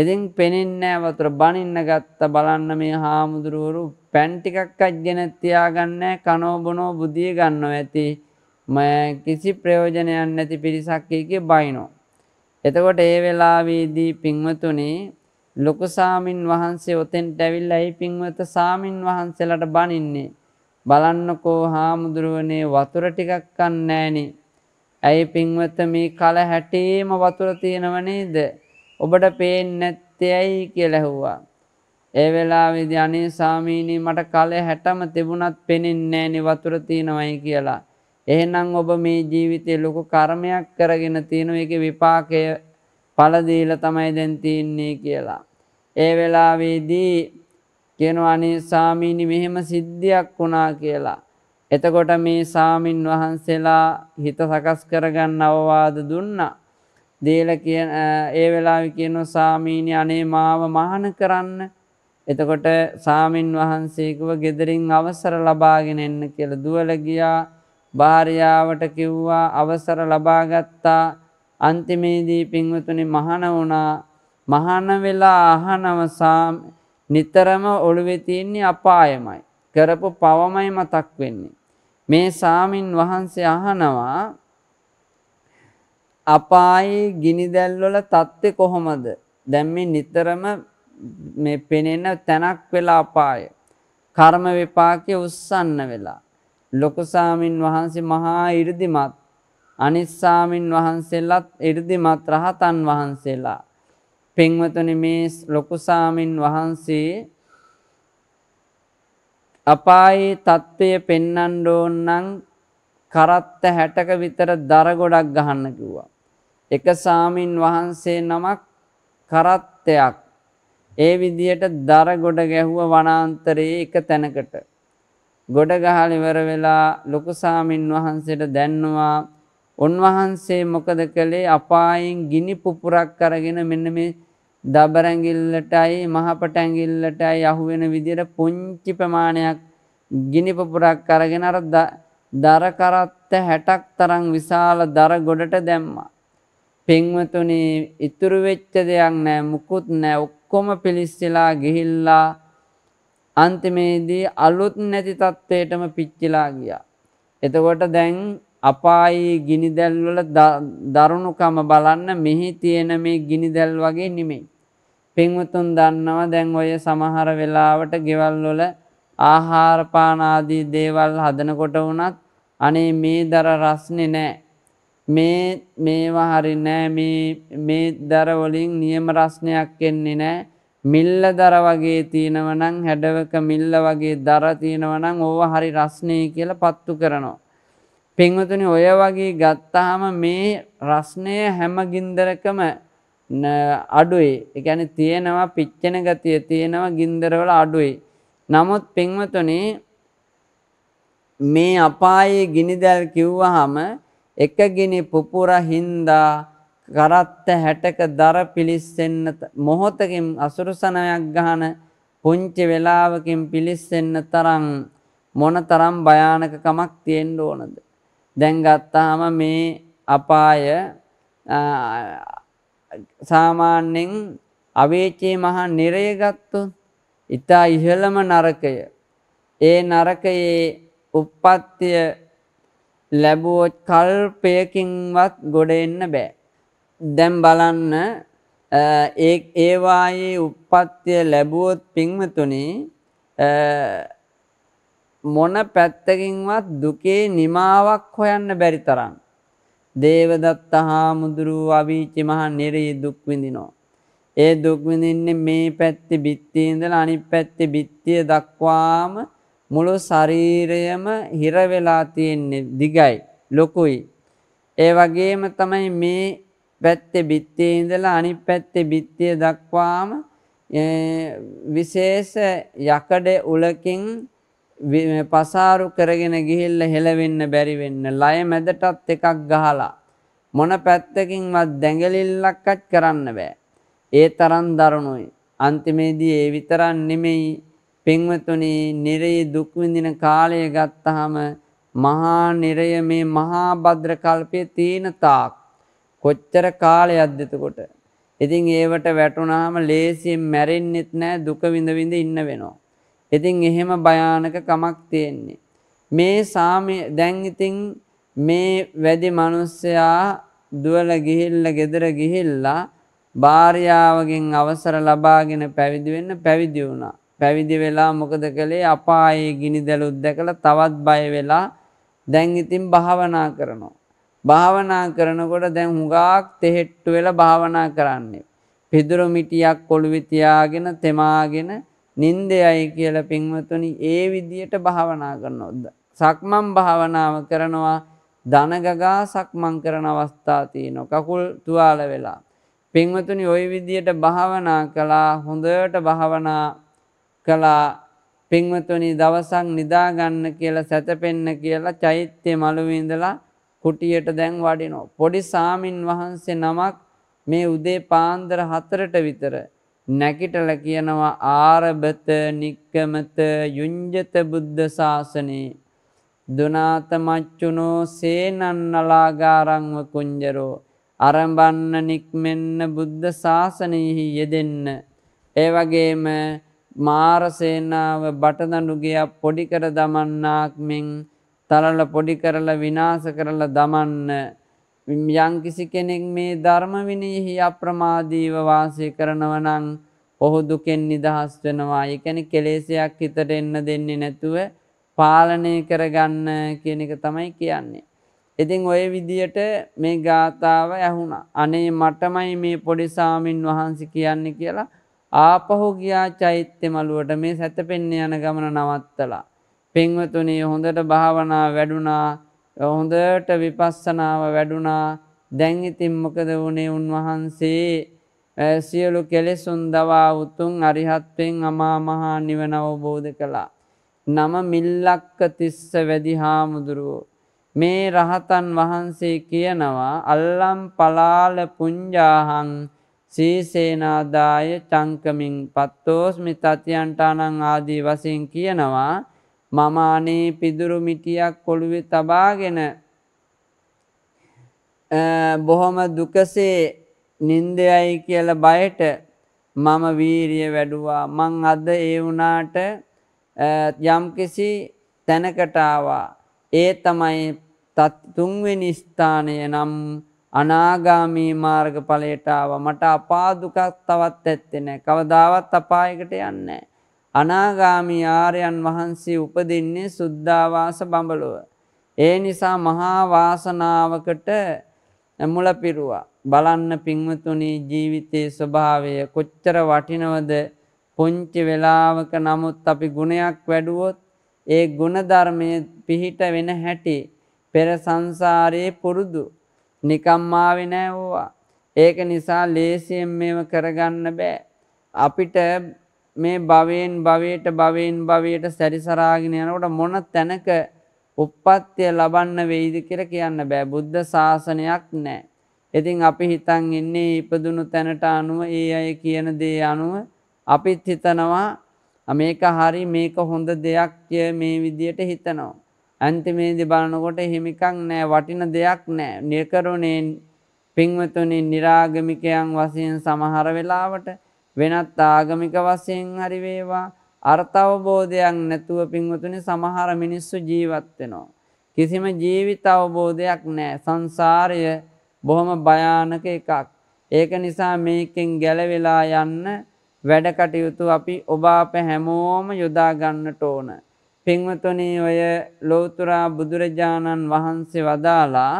[SPEAKER 1] ඉතින් පෙනෙන්නෑ වතුර බනින්න ගත්ත බලන්න මේ හාමුදුරුවරු පැන්ටිකක් අජ්ගෙන තියාගන්න කනෝබනෝ බුදිය ගන්න ඇති ම කිසි ප්‍රයෝජනයන් නැති පිරිසක්කයක බයිනෝ. එතකොට ඒ වෙලාවේදී පින්වතුනේ ලොකු සාමින් වහන්සේ ඔතෙන් ටැවිල් ඇයි පින්වත සාමින් වහන්සේලට බනින්නේ. බලන්නකෝ හාමුදුරුවනේ වතුර ටිකක් කන්නෑනේ. ඇයි පින්වත මේ කල හැටේම වතුර තියෙනව නේද? ඔබට පේන්නේ නැත්තේ ඇයි කියලා ඇහුවා. ඒ වෙලාවේදී අනේ සාමීනී මට කල හැටම තිබුණත් පෙනෙන්නේ නැණි වතුර තියෙනවයි කියලා. එහෙනම් ඔබ මේ ජීවිතේ ලොකු කර්මයක් කරගෙන තියෙන ඒකේ විපාකය ඵල දීලා තමයි දැන් තින්නේ කියලා. ඒ වෙලාවේදී කියනවා අනේ සාමීනි මෙහෙම සිද්ධියක් වුණා කියලා. එතකොට මේ සාමින් වහන්සේලා හිත සකස් කරගන්න අවවාද දුන්නා. දේල කියන ඒ වෙලාවේ කියනවා සාමීනි අනේ මාව මහාන කරන්න. එතකොට සාමින් වහන්සේකව gederin අවසර ලබාගෙන එන්න කියලා දුවල ගියා. භාර්යාවට කිව්වා අවසර ලබා ගත්තා. අන්තිමේදී පින්වතුනි මහාන වුණා. මහාන වෙලා අහනව සාමී නිතරම ඔළුවේ තියෙන්නේ අපායමයි. කරපු පවමයි මතක් වෙන්නේ. මේ සාමින් වහන්සේ අහනවා අපායේ ගිනි දැල්වල තත්ත්වය කොහොමද? දැන් මේ නිතරම මේ පෙනෙන තැනක් වෙලා අපාය. කර්ම විපාකයේ උස්සන්න වෙලා. ලොකු සාමින් වහන්සේ මහා 이르දිමත් අනිස්සාමින් වහන්සේලාත් 이르දිමත් රහතන් වහන්සේලා පින්වතුනි මේ ලොකුසාමින් වහන්සේ අපායේ தත්ත්වය පෙන්වන්න ඕන නම් කරත්ත 60ක විතර දර ගොඩක් ගහන්න කිව්වා. එක සාමින් වහන්සේ නමක් කරත්තයක් ඒ විදියට දර ගොඩ ගැහුව වනාන්තරයේ එක තැනකට ගොඩ ගහලා ඉවර වෙලා ලොකු සාමින් වහන්සේට දැන්නවා උන්වහන්සේ මොකද කළේ අපායෙන් ගිනි පුපුරක් අරගෙන මෙන්න මේ දබරැගිල්ලටයි මහපටැගිල්ලටයි අහුවෙන විදිර පුංචි ප්‍රමාණයක් ගිනිපපුරක් කරගෙනර දරකරත්ත හැටක් තරං විශාල දර ගොඩට දැම්මා. පෙන්වතුනේ ඉතුරුවෙච්ච දෙයක් නෑ මුකුත් නෑ ඔක්කොම පිලිස්සිලා ගිහිල්ලා අන්තිමේදී අලුත් නැති තත්ත්වයටම පිච්චිලා ගියා. එතකොට දැන් අපායි ගිනි දැල්වල දරුණුකම බලන්න මෙහි තියෙන මේ ගිනි දැල් වගේ නෙමෙයි. පින්වතුන් දන්නවා දැන් ඔය සමහර වෙලාවට ගෙවල්ලොල ආහාරපානාදී දේවල් හදනකොට වනත් අනේ මේ දර රස්නෙ නෑ. මේ මේවා හරි නෑ මේ දරවලින් නියම රස්නයක් එන්නේ නෑ මිල්ල දර වගේ තියෙනවනං හැඩවක මිල්ල වගේ දර තියෙනවනං ඕව හරි රස්නය කියල පත්තු කරනවා. පින්වතුනි ඔය වගේ ගත්තාහම මේ රස්නය හැම ගින්දරකම අඩුයි එකැන තියෙනවා පිච්චෙන ගතිය තියෙනවා ගින්දරවල අඩුයි. නමුත් පින්වතුනි මේ අපායේ ගිනිදැල් කිව්වහම එක ගිනි පුපුර හින්දා කරත්ත හැටක දර පිලිස්සෙන්න මොහොතකින් අසුරසනයක් ගහන පුංචි වෙලාවකින් පිලිස්සෙන්න තරම් මොන තරම් භයානකකමක් තියෙන්න ඕනද. දැන් ගත්තාම මේ අපාය සාමාන්‍යයෙන් අවේචේ මහා නිරය ගත්තොත් ඊතා ඉහළම නරකය ඒ නරකයේ උප්පත්තිය ලැබුවොත් කල්පයකින්වත් ගොඩ එන්න බෑ දැන් බලන්න ඒ ඒ වායේ උප්පත්තිය ලැබුවොත් පින්වතුනි මොන පැත්තකින්වත් දුකේ නිමාවක් හොයන්න බැරි තරම් දේවදත්ත හාමුදුරුව අවිචි මහා නිරී දුක්විඳිනෝ. ඒ දුක්විඳින්නේ මේ පැත්ති බිත්තිීන්දල අනි පැත්ති බිත්තිය දක්වාම මුළු ශරීරයම හිරවෙලා තියෙන්නේ දිගයි ලොකුයි. ඒ වගේම තමයි මේ පැත්තෙ බිත්තියඉඳලා අනි පැත්තෙ බිත්තිය දක්වාම විශේෂ යකඩ උලකින් පසාරු කරගෙන ගිහිල්ල හෙලවෙන්න බැරිවෙන්න ලය මැදටත් එකක් ගහලා. මොන පැත්තකින්වත් දැඟලිල්ලක්කත් කරන්න බෑ. ඒ තරන් දරුණුයි. අන්තිමේදී ඒ විතරන් නෙමෙයි පෙන්වතුනේ නිරේ දුක්විඳින කාලය ගත්තහම මහා නිරය මේ මහා භද්‍ර කල්පය තියෙන තාක්. කොච්චර කාලයක් දෙතකොට. ඉතින් ඒවට වැටුනාම ලේසියෙන් මැරෙන්නෙත් නෑ දුක විඳ විඳ ඉන්න වෙනවා. ඉතින් එහෙම භයානක කමක් තියෙන්නේ. මේ සාමය දැන් ඉතින් මේ වැඩි මිනිස්සයා දුවල ගිහිල්ලා ගෙදර ගිහිල්ලා භාර්යාවගෙන් අවසර ලබාගෙන පැවිදි වෙන්න පැවිදි වුණා. පැවිදි වෙලා මොකද කළේ? අපායේ ගිනි දැලුත් දැකලා තවත් බය වෙලා දැන් ඉතින් භාවනා කරනවා. භාවනා කරනකොට දැන් හුඟක් තෙහෙට්ටු වෙලා භාවනා කරන්නේ. පිදුරු මිටියක් ඔළුවේ තියාගෙන තෙමාගෙන නින්දයයි කියල පින්වතුනි ඒ විදියට භාවනා කරන ඔද්ද. සක්මන් භාවනාව කරනවා දනගගා සක්මං කරන අවස්ථාතිී නො කකුල් තුවාල වෙලා. පින්වතුනි ඔය විදියට භාවනා කලා හොඳට භාවනා කලා පින්වතුනි දවසක් නිදාගන්න කියලා සැතපෙන්න කියලා චෛත්‍යය මළුවීඳලා කුටියට දැන් වඩිනෝ. පොඩි සාමින් වහන්සේ නමක් මේ උදේ පාන්දර හතරට විතර නැකිටල කියනවා ආරභත නික්කමත යුංජත බුද්ධ ශාසනයේ දුනාත මච්චුනෝ සේනන්නලාගාරංව කුංජරෝ අරඹන්න නික්මෙන්න බුද්ධ ශාසනයෙහි යෙදෙන්න ඒ වගේම මාරසේනාව බටදඩුගයක් පොඩිකර දමන්නාක් මෙෙන් තලල පොඩි කරල විනාස කරල දමන්න යම්කිසි කෙනෙක් මේ ධර්මවිනයෙහි අප්‍රමාදීව වාසය කරනවනං ඔහු දුකෙන් නිදහස් වෙනවා එකන කෙලේසයක් හිතට එන්න දෙන්නේ නැතුව පාලනය කරගන්න කියන එක තමයි කියන්නේ. ඉතින් ඔය විදියට මේ ගාථාව ඇහුණ අනේ මටමයි මේ පොඩිසාමින් වහන්සි කියන්නේ කියලා ආපහු ගියා චෛත්‍ය මළුවට මේ සැතපෙන්න යන ගමන නවත්තලා. පෙන්වතුනේ හොඳට භාවනා වැඩුණා හොඳට විපස්සනාව වැඩුණා දැන් ඉතින් මොකද වුණේ උන්වහන්සේ සියලු කෙලෙසුන් දවා උතුම් අරිහත්වෙන් අමා මහා නිවන අවබෝධ කළා. නම මිල්ලක්ක තිස්ස වැඩි හාමුදුරුවෝ. මේ රහතන් වහන්සේ කියනවා අල්ලම් පලාල පුංජාහං සීසේනාදාය චංකමින් පත්තෝස්මි තතියන්ට අනං ආදී වසින් කියනවා මමානේ පිදුරු මිටියක් කොළුවෙ තබාගෙන බොහොම දුකසේ නින්දයයි කියල බයට මම වීරිය වැඩුවා මං අද ඒ වුණාට යම්කිසි තැනකටාවා ඒ තමයි තුන්වෙනි ස්ථානය නම් අනාගාමී මාර්ගඵලයටාව මට අපාදුකක් තවත් ඇත්තෙන කවදාවත් අපායකට යන්නේ අනාගාමි ආරයන් වහන්සේ උපදින්නේ සුද්ධාවාස බඹලොව. ඒ නිසා මහා වාසනාවකට මුල පිරුවා. බලන්න පින්වතුනි ජීවිතයේ ස්වභාවය කොච්චර වටිනවද? පුංචි වෙලාවක නමුත් අපි ගුණයක් වැඩුවොත් ඒ ගුණධර්මයේ පිහිට වෙන හැටි පෙර සංසාරයේ පුරුදු නිකම්මාවේ නෑ ඕවා. ඒක නිසා ලේසියෙන් මේව කරගන්න බෑ. අපිට මේ භවයෙන් භවයට භවයෙන් භවයට සැරිසරාගෙන යනකොට මොන තැනක උප්පත්තිය ලබන්න වෙයිද කියලා කියන්න බෑ. බුද්ධ ශාසනයක් නැහැ. ඉතින් අපි හිතන් ඉන්නේ ඉපදුණු තැනට අනුව ඒ අය කියන දේ අනුව අපිත් හිතනවා මේක හරි මේක හොඳ දෙයක් කිය මේ විදියට හිතනවා. අන්තිමේදී බලනකොට හිමිකක් නෑ වටින දෙයක් නෑ නිර්කරුණේ පින්වතුනි निराගමිකයන් වශයෙන් සමහර වෙලාවට වෙනත් ආගමික වශයෙන් හරි වේවා අර්ථ අවබෝධයක් නැතුව පින්වතුනි සමහර මිනිස්සු ජීවත් වෙනවා. කිසිම ජීවිත අවබෝධයක් නැහැ. සංසාරය බොහොම භයානක එකක්. ඒක නිසා මේකෙන් ගැලවෙලා යන්න වැඩ කටයුතු අපි ඔබ අප හැමෝම යොදා ගන්නට ඕන. පින්වතුනි ඔය ලෞතුරා බුදුරජාණන් වහන්සේ වදාලා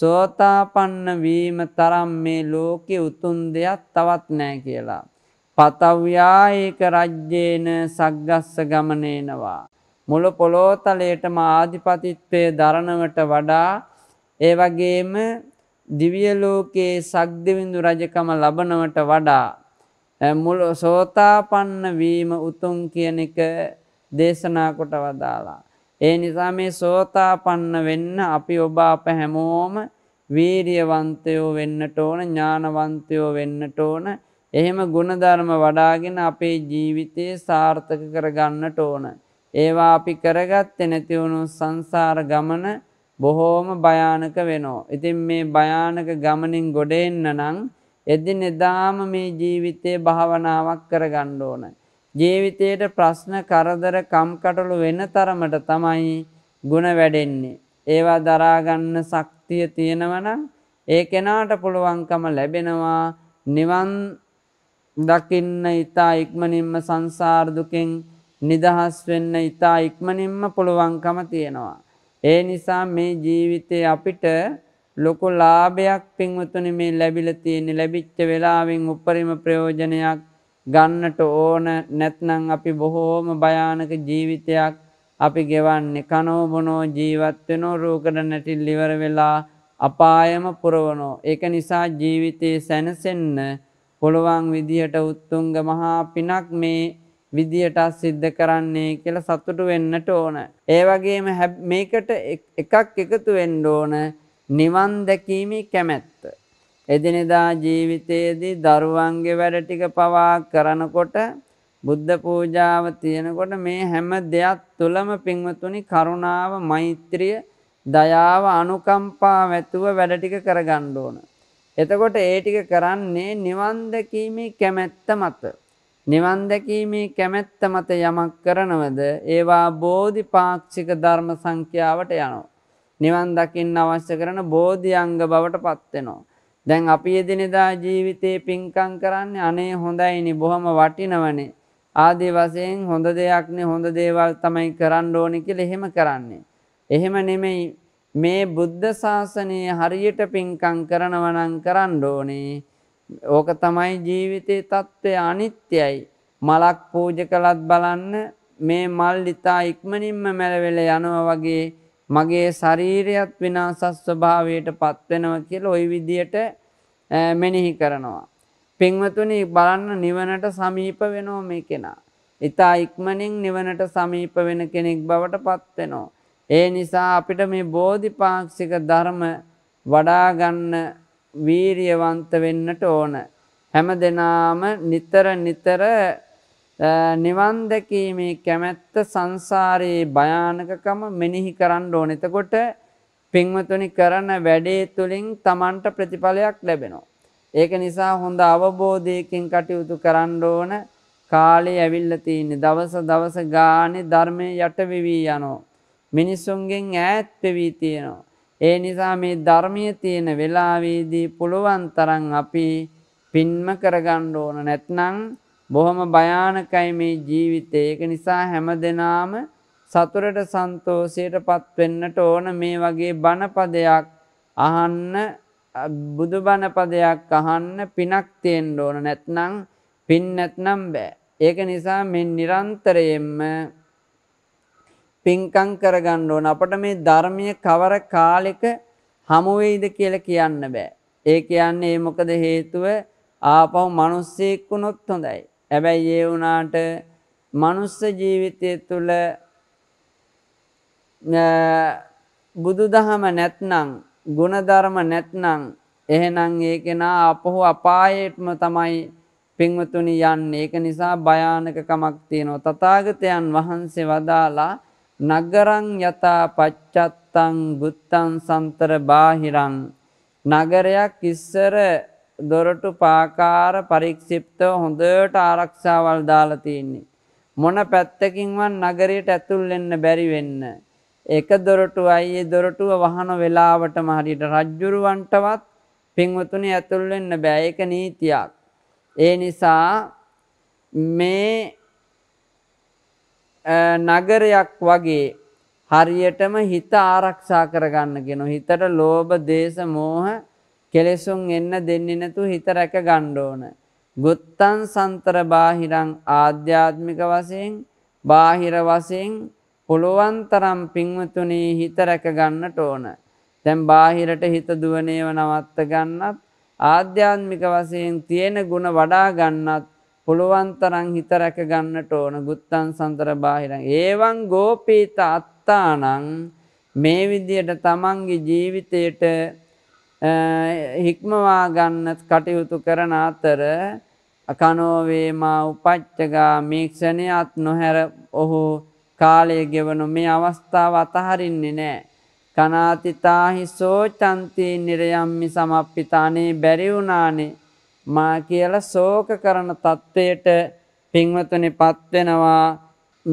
[SPEAKER 1] සෝතාපන්න වීම තරම් මේ ලෝකෙ උතුම් දෙයක් තවත් නැහැ කියලා. පතව්‍යා ඒක රජ්‍යේන සග්ගස්ස ගමනේනවා. මුළු පොළොතලයටම ආධිපතිත්වය දරණවට වඩා ඒ වගේම දිව්‍ය ලෝකයේ සග්දවිඳු රජකම ලබනවට වඩා මුළු සෝතාපන්න වීම උතුම් කියන එක දේශනා කොට වදාලා. ඒ නිසා මේ සෝතාපන්න වෙන්න අපි ඔබ අප හැමෝම වීරියවන්තයෝ වෙන්නට ඕන ඥානවන්තයෝ වෙන්නට ඕන එහෙම ගුණධර්ම වඩාගෙන අපේ ජීවිතය සාර්ථක කරගන්නට ඕන. ඒවා අපි කරගත් නැතිවුණු සංසාර ගමන බොහෝම භයානක වෙනෝ. ඉතින් මේ භයානක ගමනින් ගොඩෙන්න නං එදි නෙදාම මේ ජීවිතය භාවනාවක් කරගණ්ඩ ඕන. ජීවිතයට ප්‍රශ්න කරදර කම්කටළු වෙන තරමට තමයි ගුණ වැඩෙන්නේ. ඒවා දරාගන්න ශක්තිය තියෙනවනම් ඒ කෙනාට පුළුවන්කම ලැබෙනවා නිවන් දකින්න ඉතා ඉක්මනින්ම සංසාර දුකෙන් නිදහස් වෙන්න ඉතා ඉක්මනින්ම පුළුවන්කම තියෙනවා. ඒ නිසා මේ ජීවිතේ අපිට ලොකු ලාභයක් පින්වතුනි මේ ලැබිලා තියෙන ලැබිච්ච වෙලාවෙන් උපරිම ප්‍රයෝජනයක් ගන්නට ඕන නැත්නම් අපි බොහෝම භයානක ජීවිතයක් අපි ගෙවන්නේ කනෝ බොනෝ ජීවත් වෙනෝ රෝගඩ නැටිල් ඉවර වෙලා අපායම පුරවනෝ ඒක නිසා ජීවිතේ සැනසෙන්න පුළුවන් විදිහට උත්තුංග මහා පිනක් මේ විදියට සිද්ධ කරන්නේ කියලා සතුටු වෙන්නට ඕන. ඒ වගේම මේකට එකක් එකතු වෙන්න ඕන නිවන් දැකීමේ කැමැත්ත. එදිනෙදා ජීවිතයේදී දරුවන්ගේ වැඩ ටික පවා කරනකොට බුද්ධ පූජාව තියෙනකොට මේ හැම දෙයක් තුළම පින්වතුනි කරුණාව, මෛත්‍රිය, දයාව, අනුකම්පාව ඇතුව වැඩ ටික කරගන්න ඕන. එතකොට ඒ ටික කරන්නේ නිවන් දැකීමේ කැමැත්ත මත. නිවන් දැකීමේ කැමැත්ත මත යමක් කරනවද ඒවා බෝධි පාක්ෂික ධර්ම සංඛ්‍යාවට යනවා. නිවන් දකින්න අවශ්‍ය කරන බෝධියංග බවට පත්වෙනවා. දැන් අපි එදිනෙදා ජීවිතේ පින්කම් කරන්නේ අනේ හොඳයිනි බොහොම වටිනවනේ. ආදි වශයෙන් හොඳ දෙයක්නේ හොඳ දේවල් තමයි කරන්න ඕනි කියලා එහෙම කරන්නේ. එහෙම නෙමෙයි මේ බුද්ධ ශාසනය හරියට පින්කං කරනවනං කරන්න ඕනේ. ඕක තමයි ජීවිතයේ தත්ත්වය අනිත්‍යයි. මලක් පූජ කළත් බලන්න මේ මල් ඊතා ඉක්මනින්ම මැලවෙල යනවා වගේ මගේ ශරීරයත් විනාශස් ස්වභාවයට පත් වෙනවා කියලා ওই විදියට මෙනෙහි කරනවා. පින්වතුනි බලන්න නිවනට සමීප වෙනෝ මේ කෙනා. ඊතා ඉක්මනින් නිවනට සමීප වෙන කෙනෙක් බවට පත් වෙනවා. ඒ නිසා අපිට මේ බෝධිපාක්ෂික ධර්ම වඩාගන්න වීරියවන්ත වෙන්නට ඕන. හැම දෙනාම නිතර නිතර නිවන් දැකීමේ කැමැත්ත සංසාරයේ භයානකකම මෙනෙහි කරන්න ඕන. එතකොට පින්වතුනි කරන වැඩේ තුලින් Tamanට ප්‍රතිඵලයක් ලැබෙනවා. ඒක නිසා හොඳ අවබෝධයකින් කටයුතු කරන්න ඕන. කාලේ ඇවිල්ලා තියෙන දවස දවස ගානේ ධර්මයේ යටවිවි යනවා. මිනිස්සුන්ගෙන් ඈත් වෙවී තියෙනවා. ඒ නිසා මේ ධර්මය තියෙන වෙලාවේදී පුළුවන් තරන් අපි පින්ම කරගණ්ඩ ඕන නැත්නං බොහොම භයානකයි මේ ජීවිතය ඒක නිසා හැම දෙනාම සතුරට සන්තෝසයට පත්වෙන්නට ඕන මේ වගේ බණපදයක් අහන්න බුදු බණපදයක් අහන්න පිනක් තියෙන්ඩ ඕන නැත්නං පින් නැත්නම් බෑ. ඒක නිසා මෙ නිරන්තරයෙන්ම පින්කම් කරගන්න ඕන. අපට මේ ධර්මීය කවර කාලෙක හමු වෙයිද කියලා කියන්න බෑ. ඒ කියන්නේ ඒ මොකද හේතුව ආපහු මිනිස්සෙක් වුණොත් හොඳයි. හැබැයි ඒ වුණාට මනුස්ස ජීවිතය තුළ බුදුදහම නැත්නම් ගුණධර්ම නැත්නම් එහෙනම් ඒ කෙනා අපහු අපායටම තමයි පින්වතුනි යන්නේ. ඒක නිසා භයානකකමක් තියෙනවා. තථාගතයන් වහන්සේ වදාලා නගරං යතා පච්චත්තං බුත්තං සන්තර බාහිරං නගරයක් ඉස්සර දොරටු පාකාර පරික්ෂිප්තව හොඳට ආරක්ෂාවල් දාලා තියෙන්නේ. මොන පැත්තකින්වත් නගරයට ඇතුල් වෙන්න බැරි වෙන්න. එක දොරටුවයි ඒ දොරටුව වහන වෙලාවටම හරියට රජ්ජුරුවන්ටවත් පින්වතුනි ඇතුල් වෙන්න බෑ. ඒක නීතියක්. ඒ නිසා මේ නගරයක් වගේ හරියටම හිත ආරක්ෂා කරගන්න කියන හිතට ලෝභ දේශ මෝහ කෙලෙසුන් එන්න දෙන්නේ නැතු හිත රැක ගන්න ඕන. ගුත්තං සන්තර බාහිරං ආධ්‍යාත්මික වශයෙන් බාහිර වශයෙන් පුළුවන් තරම් පින්වතුනි හිත රැක ගන්නට ඕන. දැන් බාහිරට හිත දුවනේව නවත්ත ගන්නත් ආධ්‍යාත්මික වශයෙන් තියෙන ಗುಣ වඩා ගන්නත් පුළුවන් තරම් හිත රැක ගන්නට ඕන ගුත්තන් සන්තර බාහිරං. ඒවං ගෝපීත අත්තානං මේ විදියට තමන්ගේ ජීවිතයට හික්මවා ගන්න කටයුතු කරන අතර අකනෝවේමා උපච්චගා මීක්ෂණයත් නොහැර ඔහු කාලය ගෙවනු මේ අවස්ථාව අතහරින්නේ නෑ. කනාතිතාහි සෝචන්තී නිරයම්මි සමප්පිතානේ බැරිවුනානේ මා කියලා ශෝක කරන தත්වයට පින්වතුනිපත් වෙනවා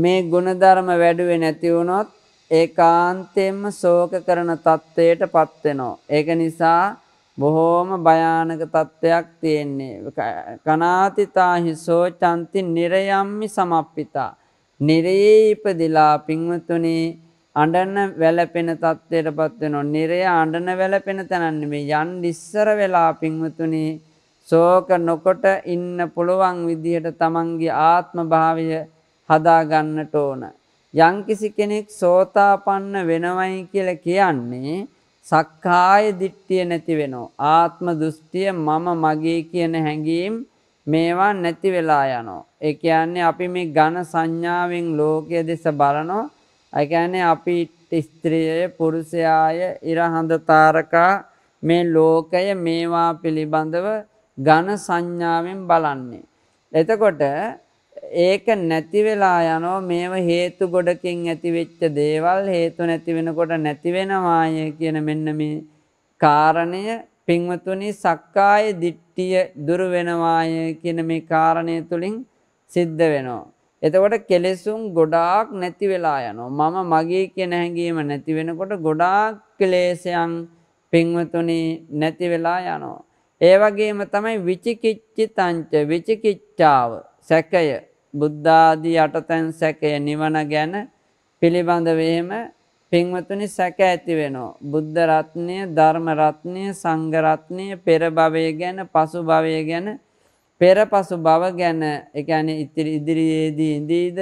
[SPEAKER 1] මේ ගුණධර්ම වැඩුවේ නැති වුණොත් ඒකාන්තයෙන්ම ශෝක කරන தත්වයටපත් වෙනවා. ඒක නිසා බොහෝම භයානක தත්වයක් තියෙන්නේ. කනාතිතාහි සෝචanti නිරයම්මි සමප්පිතා. නිරේ ඉපදිලා පින්වතුනි අඬන වැළපෙන தත්වයටපත් වෙනවා. නිරය අඬන වැළපෙන තැනන්නේ මේ යන් ඉස්සර වෙලා පින්වතුනි ශෝක නොකොට ඉන්න පුළුවන් විදිහට තමන්ගේ ආත්ම භාවය හදාගන්නට ඕන. යම්කිසි කෙනෙක් සෝතාපන්න වෙනවයි කියලා කියන්නේ සක්කාය දිට්ඨිය නැති වෙනවා. ආත්ම දෘෂ්ටිය මම මගේ කියන හැඟීම් මේවා නැති වෙලා යනවා. ඒ කියන්නේ අපි මේ ඝන සංඥාවෙන් ලෝකයේ දෙස බලනවා. ඒ කියන්නේ අපි ස්ත්‍රියය, පුරුෂයාය, ඉරහඳ තාරකා මේ ලෝකය මේවා පිළිබඳව ඝන සංඥාවෙන් බලන්නේ. එතකොට ඒක නැති වෙලා යනවා මේව හේතු ගොඩකින් ඇතිවෙච්ච දේවල් හේතු නැති වෙනකොට නැති වෙනවාය කියන මෙන්න මේ කාරණය පින්වතුනි සක්කාය දිට්ඨිය දුරු වෙනවාය කියන මේ කාරණය තුලින් සිද්ධ වෙනවා. එතකොට කෙලෙසුන් ගොඩාක් නැති වෙලා යනවා. මම මගේ කියන හැඟීම නැති වෙනකොට ගොඩාක් කෙලෙසයන් පින්වතුනි නැති වෙලා යනවා. ඒ වගේම තමයි විචිකිච්ඡිතංච විචිකිච්ඡාව සැකය බුද්ධාදී යටතැන් සැකය නිවන ගැන පිළිබඳව එහෙම පින්වතුනි සැක ඇති වෙනවා බුද්ධ රත්නය ධර්ම රත්නය සංඝ රත්නය පෙර භවය ගැන පසු භවය ගැන පෙර පසු භව ගැන ඒ කියන්නේ ඉතිරි ඉදිරියේදී ඉඳීද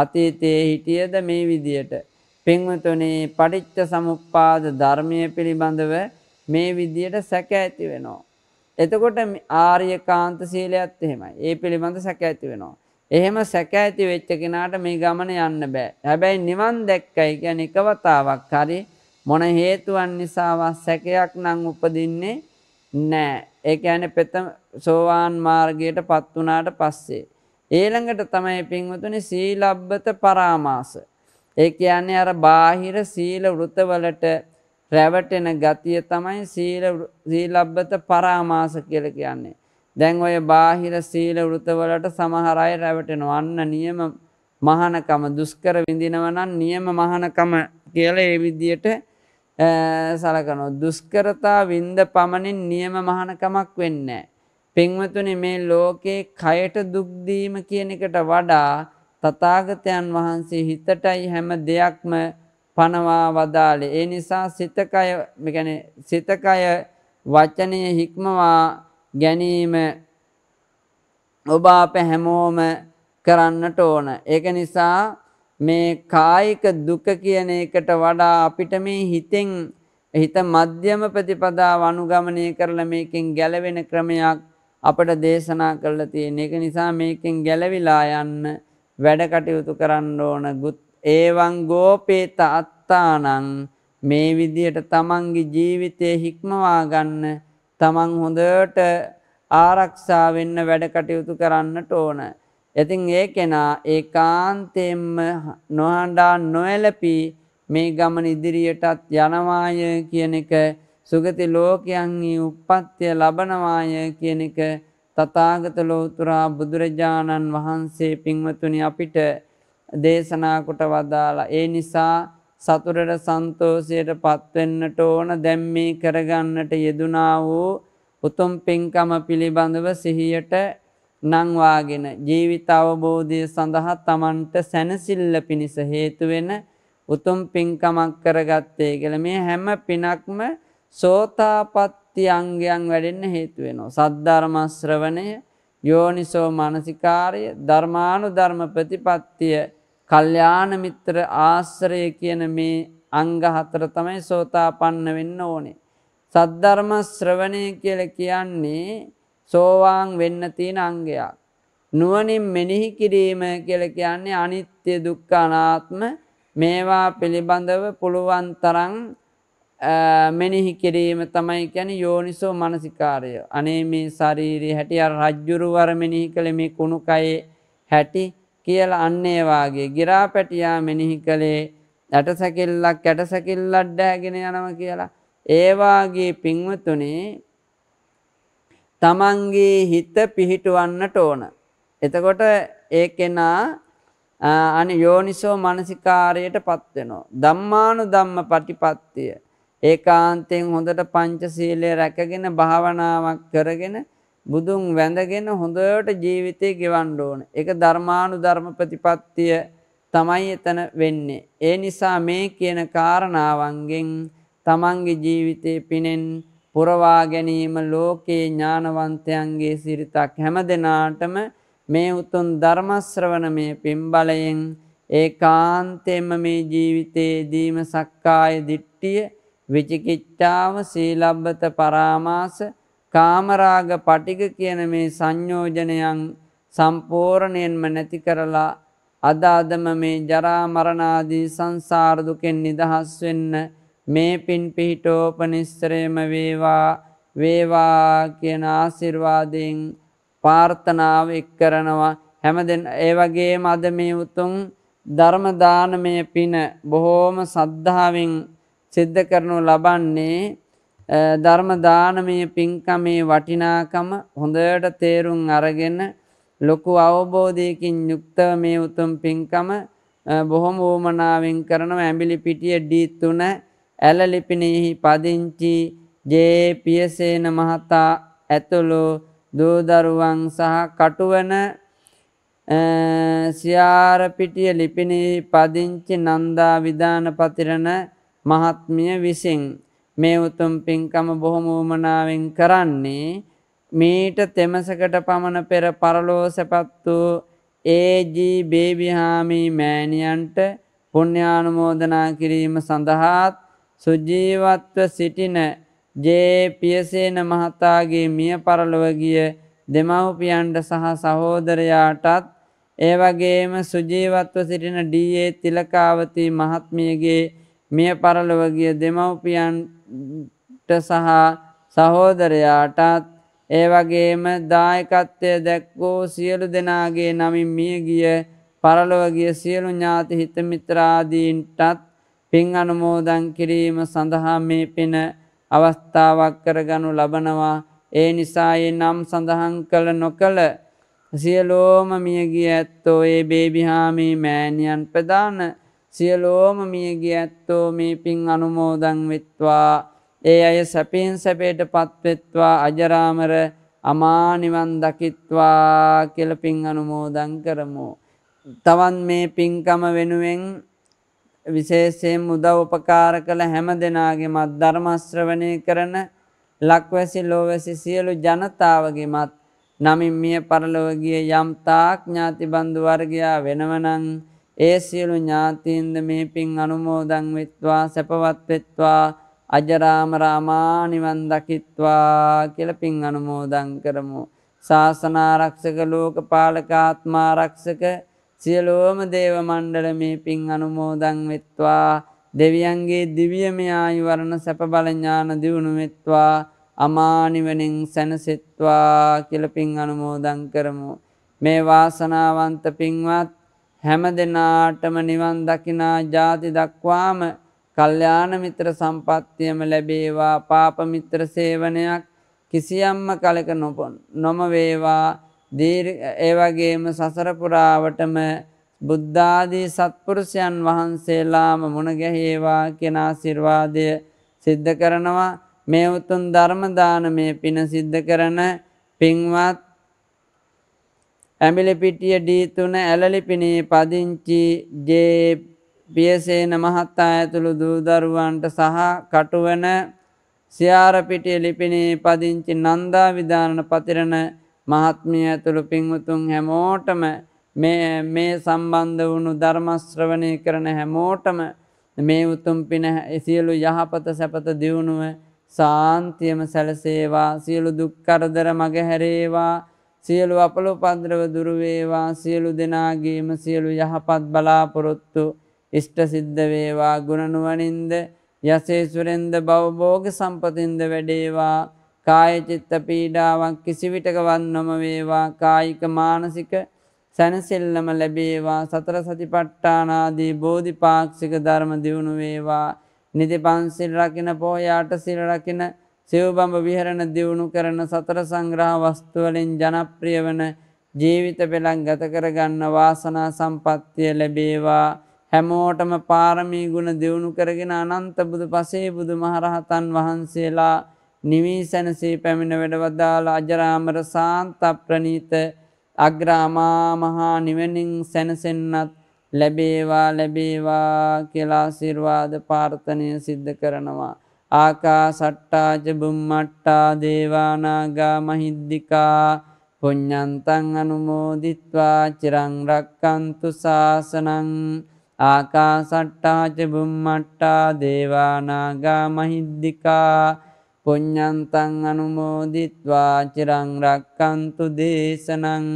[SPEAKER 1] අතීතයේ හිටියද මේ විදියට පින්වතුනි පටිච්ච සමුප්පාද ධර්මයේ පිළිබඳව මේ විදියට සැක ඇති වෙනවා එතකොට ආර්යකාන්ත සීලයත් එහෙමයි. ඒ පිළිබඳ සැක ඇති වෙනවා. එහෙම සැක ඇති වෙච්ච කෙනාට මේ ගමන යන්න බෑ. හැබැයි නිවන් දැක්කයි කියන්නේ එකවතාවක් හරි මොන හේතුවන් නිසාවත් සැකයක් නම් උපදින්නේ නෑ. ඒ කියන්නේ ප්‍රථම සෝවාන් මාර්ගයටපත් වුණාට පස්සේ ඊළඟට තමයි පින්වතුනි සීලබ්බත පරාමාස. ඒ කියන්නේ අර බාහිර සීල වෘතවලට රැවටෙන ගතිය තමයි සීලබ්බත පරාමාස කියල කියන්නේ. දැන් ඔය බාහිර සීල වෘතවලට සමහරයි රැවටෙන අන්න නියම මහනකම දුස්කර විඳිනවනන් නියම මහනකම කියල ඒ විදියට සලකනො. දුස්කරතා වින්ද පමණින් නියම මහනකමක් වෙන්න. පෙන්වතුනි මේ ලෝකයේ කයට දුක්දීම කියන එකට වඩා තතාගතයන් වහන්සේ හිතටයි හැම දෙයක්ම පනවා වදාලේ. ඒ නිසා සිතකය ගැන සිතකය වචනය හික්මවා ගැනීම ඔබ අප හැමෝම කරන්නට ඕන. ඒක නිසා මේ කායික දුක කියන එකට වඩා අපිට මේ හිතෙන් හිත මධ්‍යම ප්‍රතිපදාව අනුගමනය කරලා මේකෙන් ගැලවෙන ක්‍රමයක් අපට දේශනා කරලා තියෙන. ඒක නිසා මේකෙන් ගැලවිලා යන්න වැඩ කටයුතු කරන්න ඕන. ඒවන් ගෝපේත අත්තානං මේ විදියට තමන්ගේ ජීවිතය හික්මවා ගන්න තමන් හොඳට ආරක්ෂා වෙන්න වැඩ කටයුතු කරන්නට ඕන. ඉතින් ඒ කෙනා ඒකාන්තයෙන්ම නොහඬා නොඇලපී මේ ගමන ඉදිරියටත් යනවාය කියන එක සුගති ලෝකයන්හි උප්පත්තිය ලබනවාය කියන එක තථාගත ලෝතුරා බුදුරජාණන් වහන්සේ පින්වතුනි අපිට දේශනා කොට වදාලා. ඒ නිසා සතුරට සන්තෝෂයට පත්වෙන්නට ඕන දැම්මේ කරගන්නට යෙදුනා වූ උතුම් පින්කම පිළිබඳව සිහියට නංවාගෙන ජීවිත අවබෝධය සඳහා තමන්ට සැනසිල්ල පිණිස හේතුවෙන උතුම් පින්කමක් කරගත්තේ කළ මේ හැම පිනක්ම සෝතාපත්ති අංගයන් වැඩෙන්න හේතුවෙනවා. සද්ධර්මශ්‍රවණය යෝනිසෝ මනසිකාරය ධර්මානු ධර්ම ප්‍රතිපත්තිය කල්්‍යාන මිත්‍ර ආශ්‍රය කියන මේ අංග හතර තමයි සෝතාපන්න වෙන්න ඕනේ. සද්ධර්ම ශ්‍රවණය කියල කියන්නේ සෝවාන් වෙන්න තියෙන අංගයක්. නුවනින් මෙනෙහි කිරීම කියල කියන්නේ අනිත්‍ය දුක්ඛ අනාත්ම මේවා පිළිබඳව පුළුවන් තරම් මෙනෙහි කිරීම තමයි ගැන යෝනිසෝ මනසිකාරය. අනේ මේ ශරීරයේ හැටි අ රජ්ජුරුවර මෙනෙහි කළ මේ කුණුකයේ හැටි කියල අන්නේ වගේ ගිරාපැටියා මෙනෙහි කළේ ඇටසැකිල්ලක් ඇටසැකිල්ලක් ඩෑගෙන යනව කියලා. ඒවාගේ පින්වතුනේ තමන්ගේ හිත පිහිටුවන්නට ඕන. එතකොට ඒ කෙනා අනි යෝනිසෝ මනසිකාරයට පත්වෙනවා. දම්මානු දම්ම පටිපත්තිය. ඒ කාන්තයෙන් හොඳට පංචසීලය රැකගෙන භාවනාවක් කරගෙන බුදුන් වැඳගෙන හොඳට ජීවිතය ගෙවන්න ඕන. ඒක ධර්මානුධර්ම ප්‍රතිපත්තිය තමයි එතන වෙන්නේ. ඒ නිසා මේ කියන කාරණාවන්ගෙන් තමන්ගේ ජීවිතේ පිනෙන් පුරවා ගැනීම ලෝකේ ඥානවන්තයන්ගේ සිරිතක් හැම දෙනාටම මේ උතුම් ධර්මශ්‍රවණමය පින්බලයෙන් ඒකාන්තයෙන්ම මේ ජීවිතයේදීම සක්කාය දිට්ඨිය විචිකිච්ඡාව සීලබ්බත පරාමාස කාමරාග පටික කියන මේ සංයෝජනයන් සම්පූර්ණයෙන්ම නැති කරලා අද අදම මේ ජරා මරණාදී සංසාර දුකෙන් නිදහස් වෙන්න මේ පින් පිහිටෝපනිස්තරයම වේවා වේවා කියන ආශිර්වාදයෙන් ප්‍රාර්ථනාව එක් කරනවා හැමදෙන් ඒ වගේම අද මේ උතුම් ධර්ම දානමය පින බොහෝම සද්ධාවෙන් සිද්ධ කරනු ලබන්නේ ධර්ම දානමය පින්කමේ වටිනාකම හොඳට තේරුම් අරගෙන ලොකු අවබෝධයකින් යුක්තව මේ උතුම් පින්කම බොහොම වූමනාවෙන් කරනව ඇඹිලි පිටිය ඩී3 ඇල ලිපිනෙහි පදිංචි ජේ පියසේන මහතා ඇතුළු දූ දරුවන් සහ කටුවන සියාරපිටිය ලිපිනෙහි පදිංචි නන්දා විධාන පතිරණ මහත්මිය විසින් මේ උතුම් පින්කම බොහොම වමනාවෙන් කරන්නේ මීට තෙමසකට පමණ පෙර පරලෝ සැපත් වූ ඒජී බේබිහාමී මෑණියන්ට පුුණ්‍යානුමෝදනා කිරීම සඳහාත් සුජීවත්ව සිටින ජේ පියසේන මහතාගේ මිය පරලොවගිය දෙමව්පියන්ට සහ සහෝදරයාටත් ඒවගේම සුජීවත්ව සිටින ඩයේ තිලකාවති මහත්මියගේ මිය පරලොවගිය දෙමව්පියන්ට සහ සහෝදරයාටත් ඒ වගේම දායකත්වය දැක්වූ සියලු දෙනාගේ නමින් මියගිය පරලොවගිය සියලු ඥාති හිතමිත්‍රාදීන්ටත් පින් අනුමෝදන් කිරීම සඳහා මේ පින අවස්ථාවක් කරගනු ලබනවා ඒ නිසායේ නම් සඳහන් කළ නොකළ සියලෝම මියගිය ඇත්තෝ ඒ බේබිහාමී මෑණියන් ප්‍රධාන සියලෝම මියගිය ඇත්තෝ මේ පින් අනුමෝදං වෙත්වා ඒ අය සැපින් සැපේට පත්වෙත්වා අජරාමර අමා නිවන් දකිත්වා කියල පින් අනුමෝදං කරමු. තවන් මේ පින්කම වෙනුවෙන් විශේෂයෙන් මුදව උපකාර කළ හැම දෙනාගේ මත් ධර්මශ්‍රවනය කරන ලක්වැසි ලෝවැසි සියලු ජනතාවගේමත් නමින් මිය පරලොවගිය යම්තාක් ඥාතිබන්ධු වර්ගයා වෙනවනං ඒ සියලු ඥාතීන්ද මේ පින් අනුමෝදං වෙත්වා සැපවත් වෙත්වා අජරාම රාමා නිවන් දකිත්වා කියලා පින් අනුමෝදන් කරමු. ශාසනාරක්ෂක ලෝකපාලකාත්මාරක්ෂක සියලෝම දේව මණ්ඩල මේ පින් අනුමෝදන් වෙත්වා දෙවියන්ගේ දිවියම ආයුවරණ සැප බල ඥාන දියුණු වෙත්වා අමා නිවනින් සැනසෙත්වා කියලා පින් අනුමෝදන් කරමු. මේ වාසනාවන්ත පින්වත් හැම දෙනාටම නිවන් දකිනා ජාති දක්වාම කල්්‍යාන මිත්‍ර සම්පත්තියම ලැබේවා පාපමිත්‍ර සේවනයක් කිසියම්ම කලක නොපොන් නොමවේවා ඒවගේම සසරපුරාවටම බුද්ධාදී සත්පුරුෂයන් වහන්සේලාම මුණගැහේවා කෙනා සිර්වාදය සිද්ධ කරනවා මේ උතුන් ධර්මදාන මේ පින සිද්ධ කරන පින්වත් ඇඹිලිපිටිය ඩී3 ඇලලිපිනේ පදිංචි ජේ පියසේන මහත්තා ඇතුළු දූ දරුවන්ට සහ කටුවන සියාරපිටිය ලිපිනේ පදිංචි නන්දා විධානන පතිරණ මහත්මිය ඇතුළු පින්වුතුන් හැමෝටම මේ සම්බන්ධ වුණු ධර්මශ්‍රවණය කරන හැමෝටම මේ උතුම් පින සියලු යහපත සැපත දියුණුව සාන්තියම සැලසේවා සියලු දුක්කරදර මගහැරේවා සියලු අපලු පද්‍රව දුරුවේවා සියලු දෙනාගේම සියලු යහපත් බලාපොරොත්තු ඉෂ්ට සිද්ධ වේවා ගුණනුවනින්ද යසේසුරෙන්ද බවබෝග සම්පතින්ද වැඩේවා කායචිත්ත පීඩාවක් කිසිවිටකවන් නොමවේවා කායික මානසික සැනසෙල්ලම ලැබේවා සතර සතිපට්ටානාදී බෝධිපාක්ෂික ධර්ම දියුණුවේවා නිති පන්සිල් රකින පෝයාට සිල් රකින සිව්බඹ විහරණ දියුණු කරන සතර සංග්‍රහ වස්තුවලින් ජනප්‍රිය වන ජීවිත පෙළක් ගත කරගන්න වාසනා සම්පත්තිය ලැබේවා හැමෝටම පාරමී ගුණ දියුණු කරගෙන අනන්ත බුදු පසේ බුදු මහරහතන් වහන්සේලා නිවී සැනසී පැමිණ වැඩවදාල අජරාමර සාන්ත ප්‍රනීත අග්‍රාමා මහා නිවනින් සැනසෙන්නත් ලැබේවා ලැබේවා කියලා සිර්වාද පාර්ථනය සිද්ධ කරනවා. ආකා සට්ටාජ බුම්මට්ටා දේවානාගා මහිද්දිිකා පුඤ්ඥන්තං අනුමෝදිත්වා චිරංරක්කන්තු ශාසනං ආකා සට්ටාජ බුම්මට්ටා දේවානාගා මහිද්දිිකා පුඤ්ඥන්තං අනුමෝදිත්වා චිරංරක්කන්තු දේශනං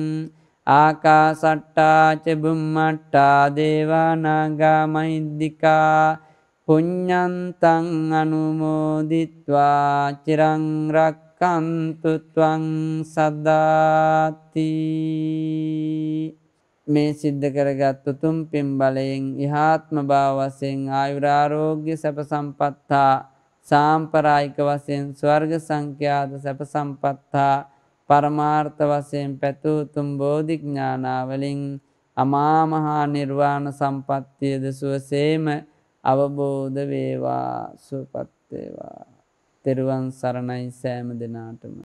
[SPEAKER 1] ආකා සට්ටාච බුම්මට්ටා දේවානාගා මහිද්දිිකා පුඤ්ඤන්තං අනුමෝදිත්වා චිරං රක්칸තු ත්වං සදාති මේ සිද්ධ කරගත් උතුම් පින් බලයෙන් ඉහාත්ම භාව වශයෙන් ආයුර ආෝග්‍ය සැප සම්පත්තා සාම්පරායික වශයෙන් ස්වර්ග සංඛ්‍යාත සැප සම්පත්තා පරමාර්ථ වශයෙන් පැතු උතුම් බෝධි ඥානාවලින් අමා මහ නිර්වාණ සම්පත්තියද සුවසේම අවබෝධ වේවා සුවපත් වේවා. තෙරුවන් සරණයි සෑම දිනාටම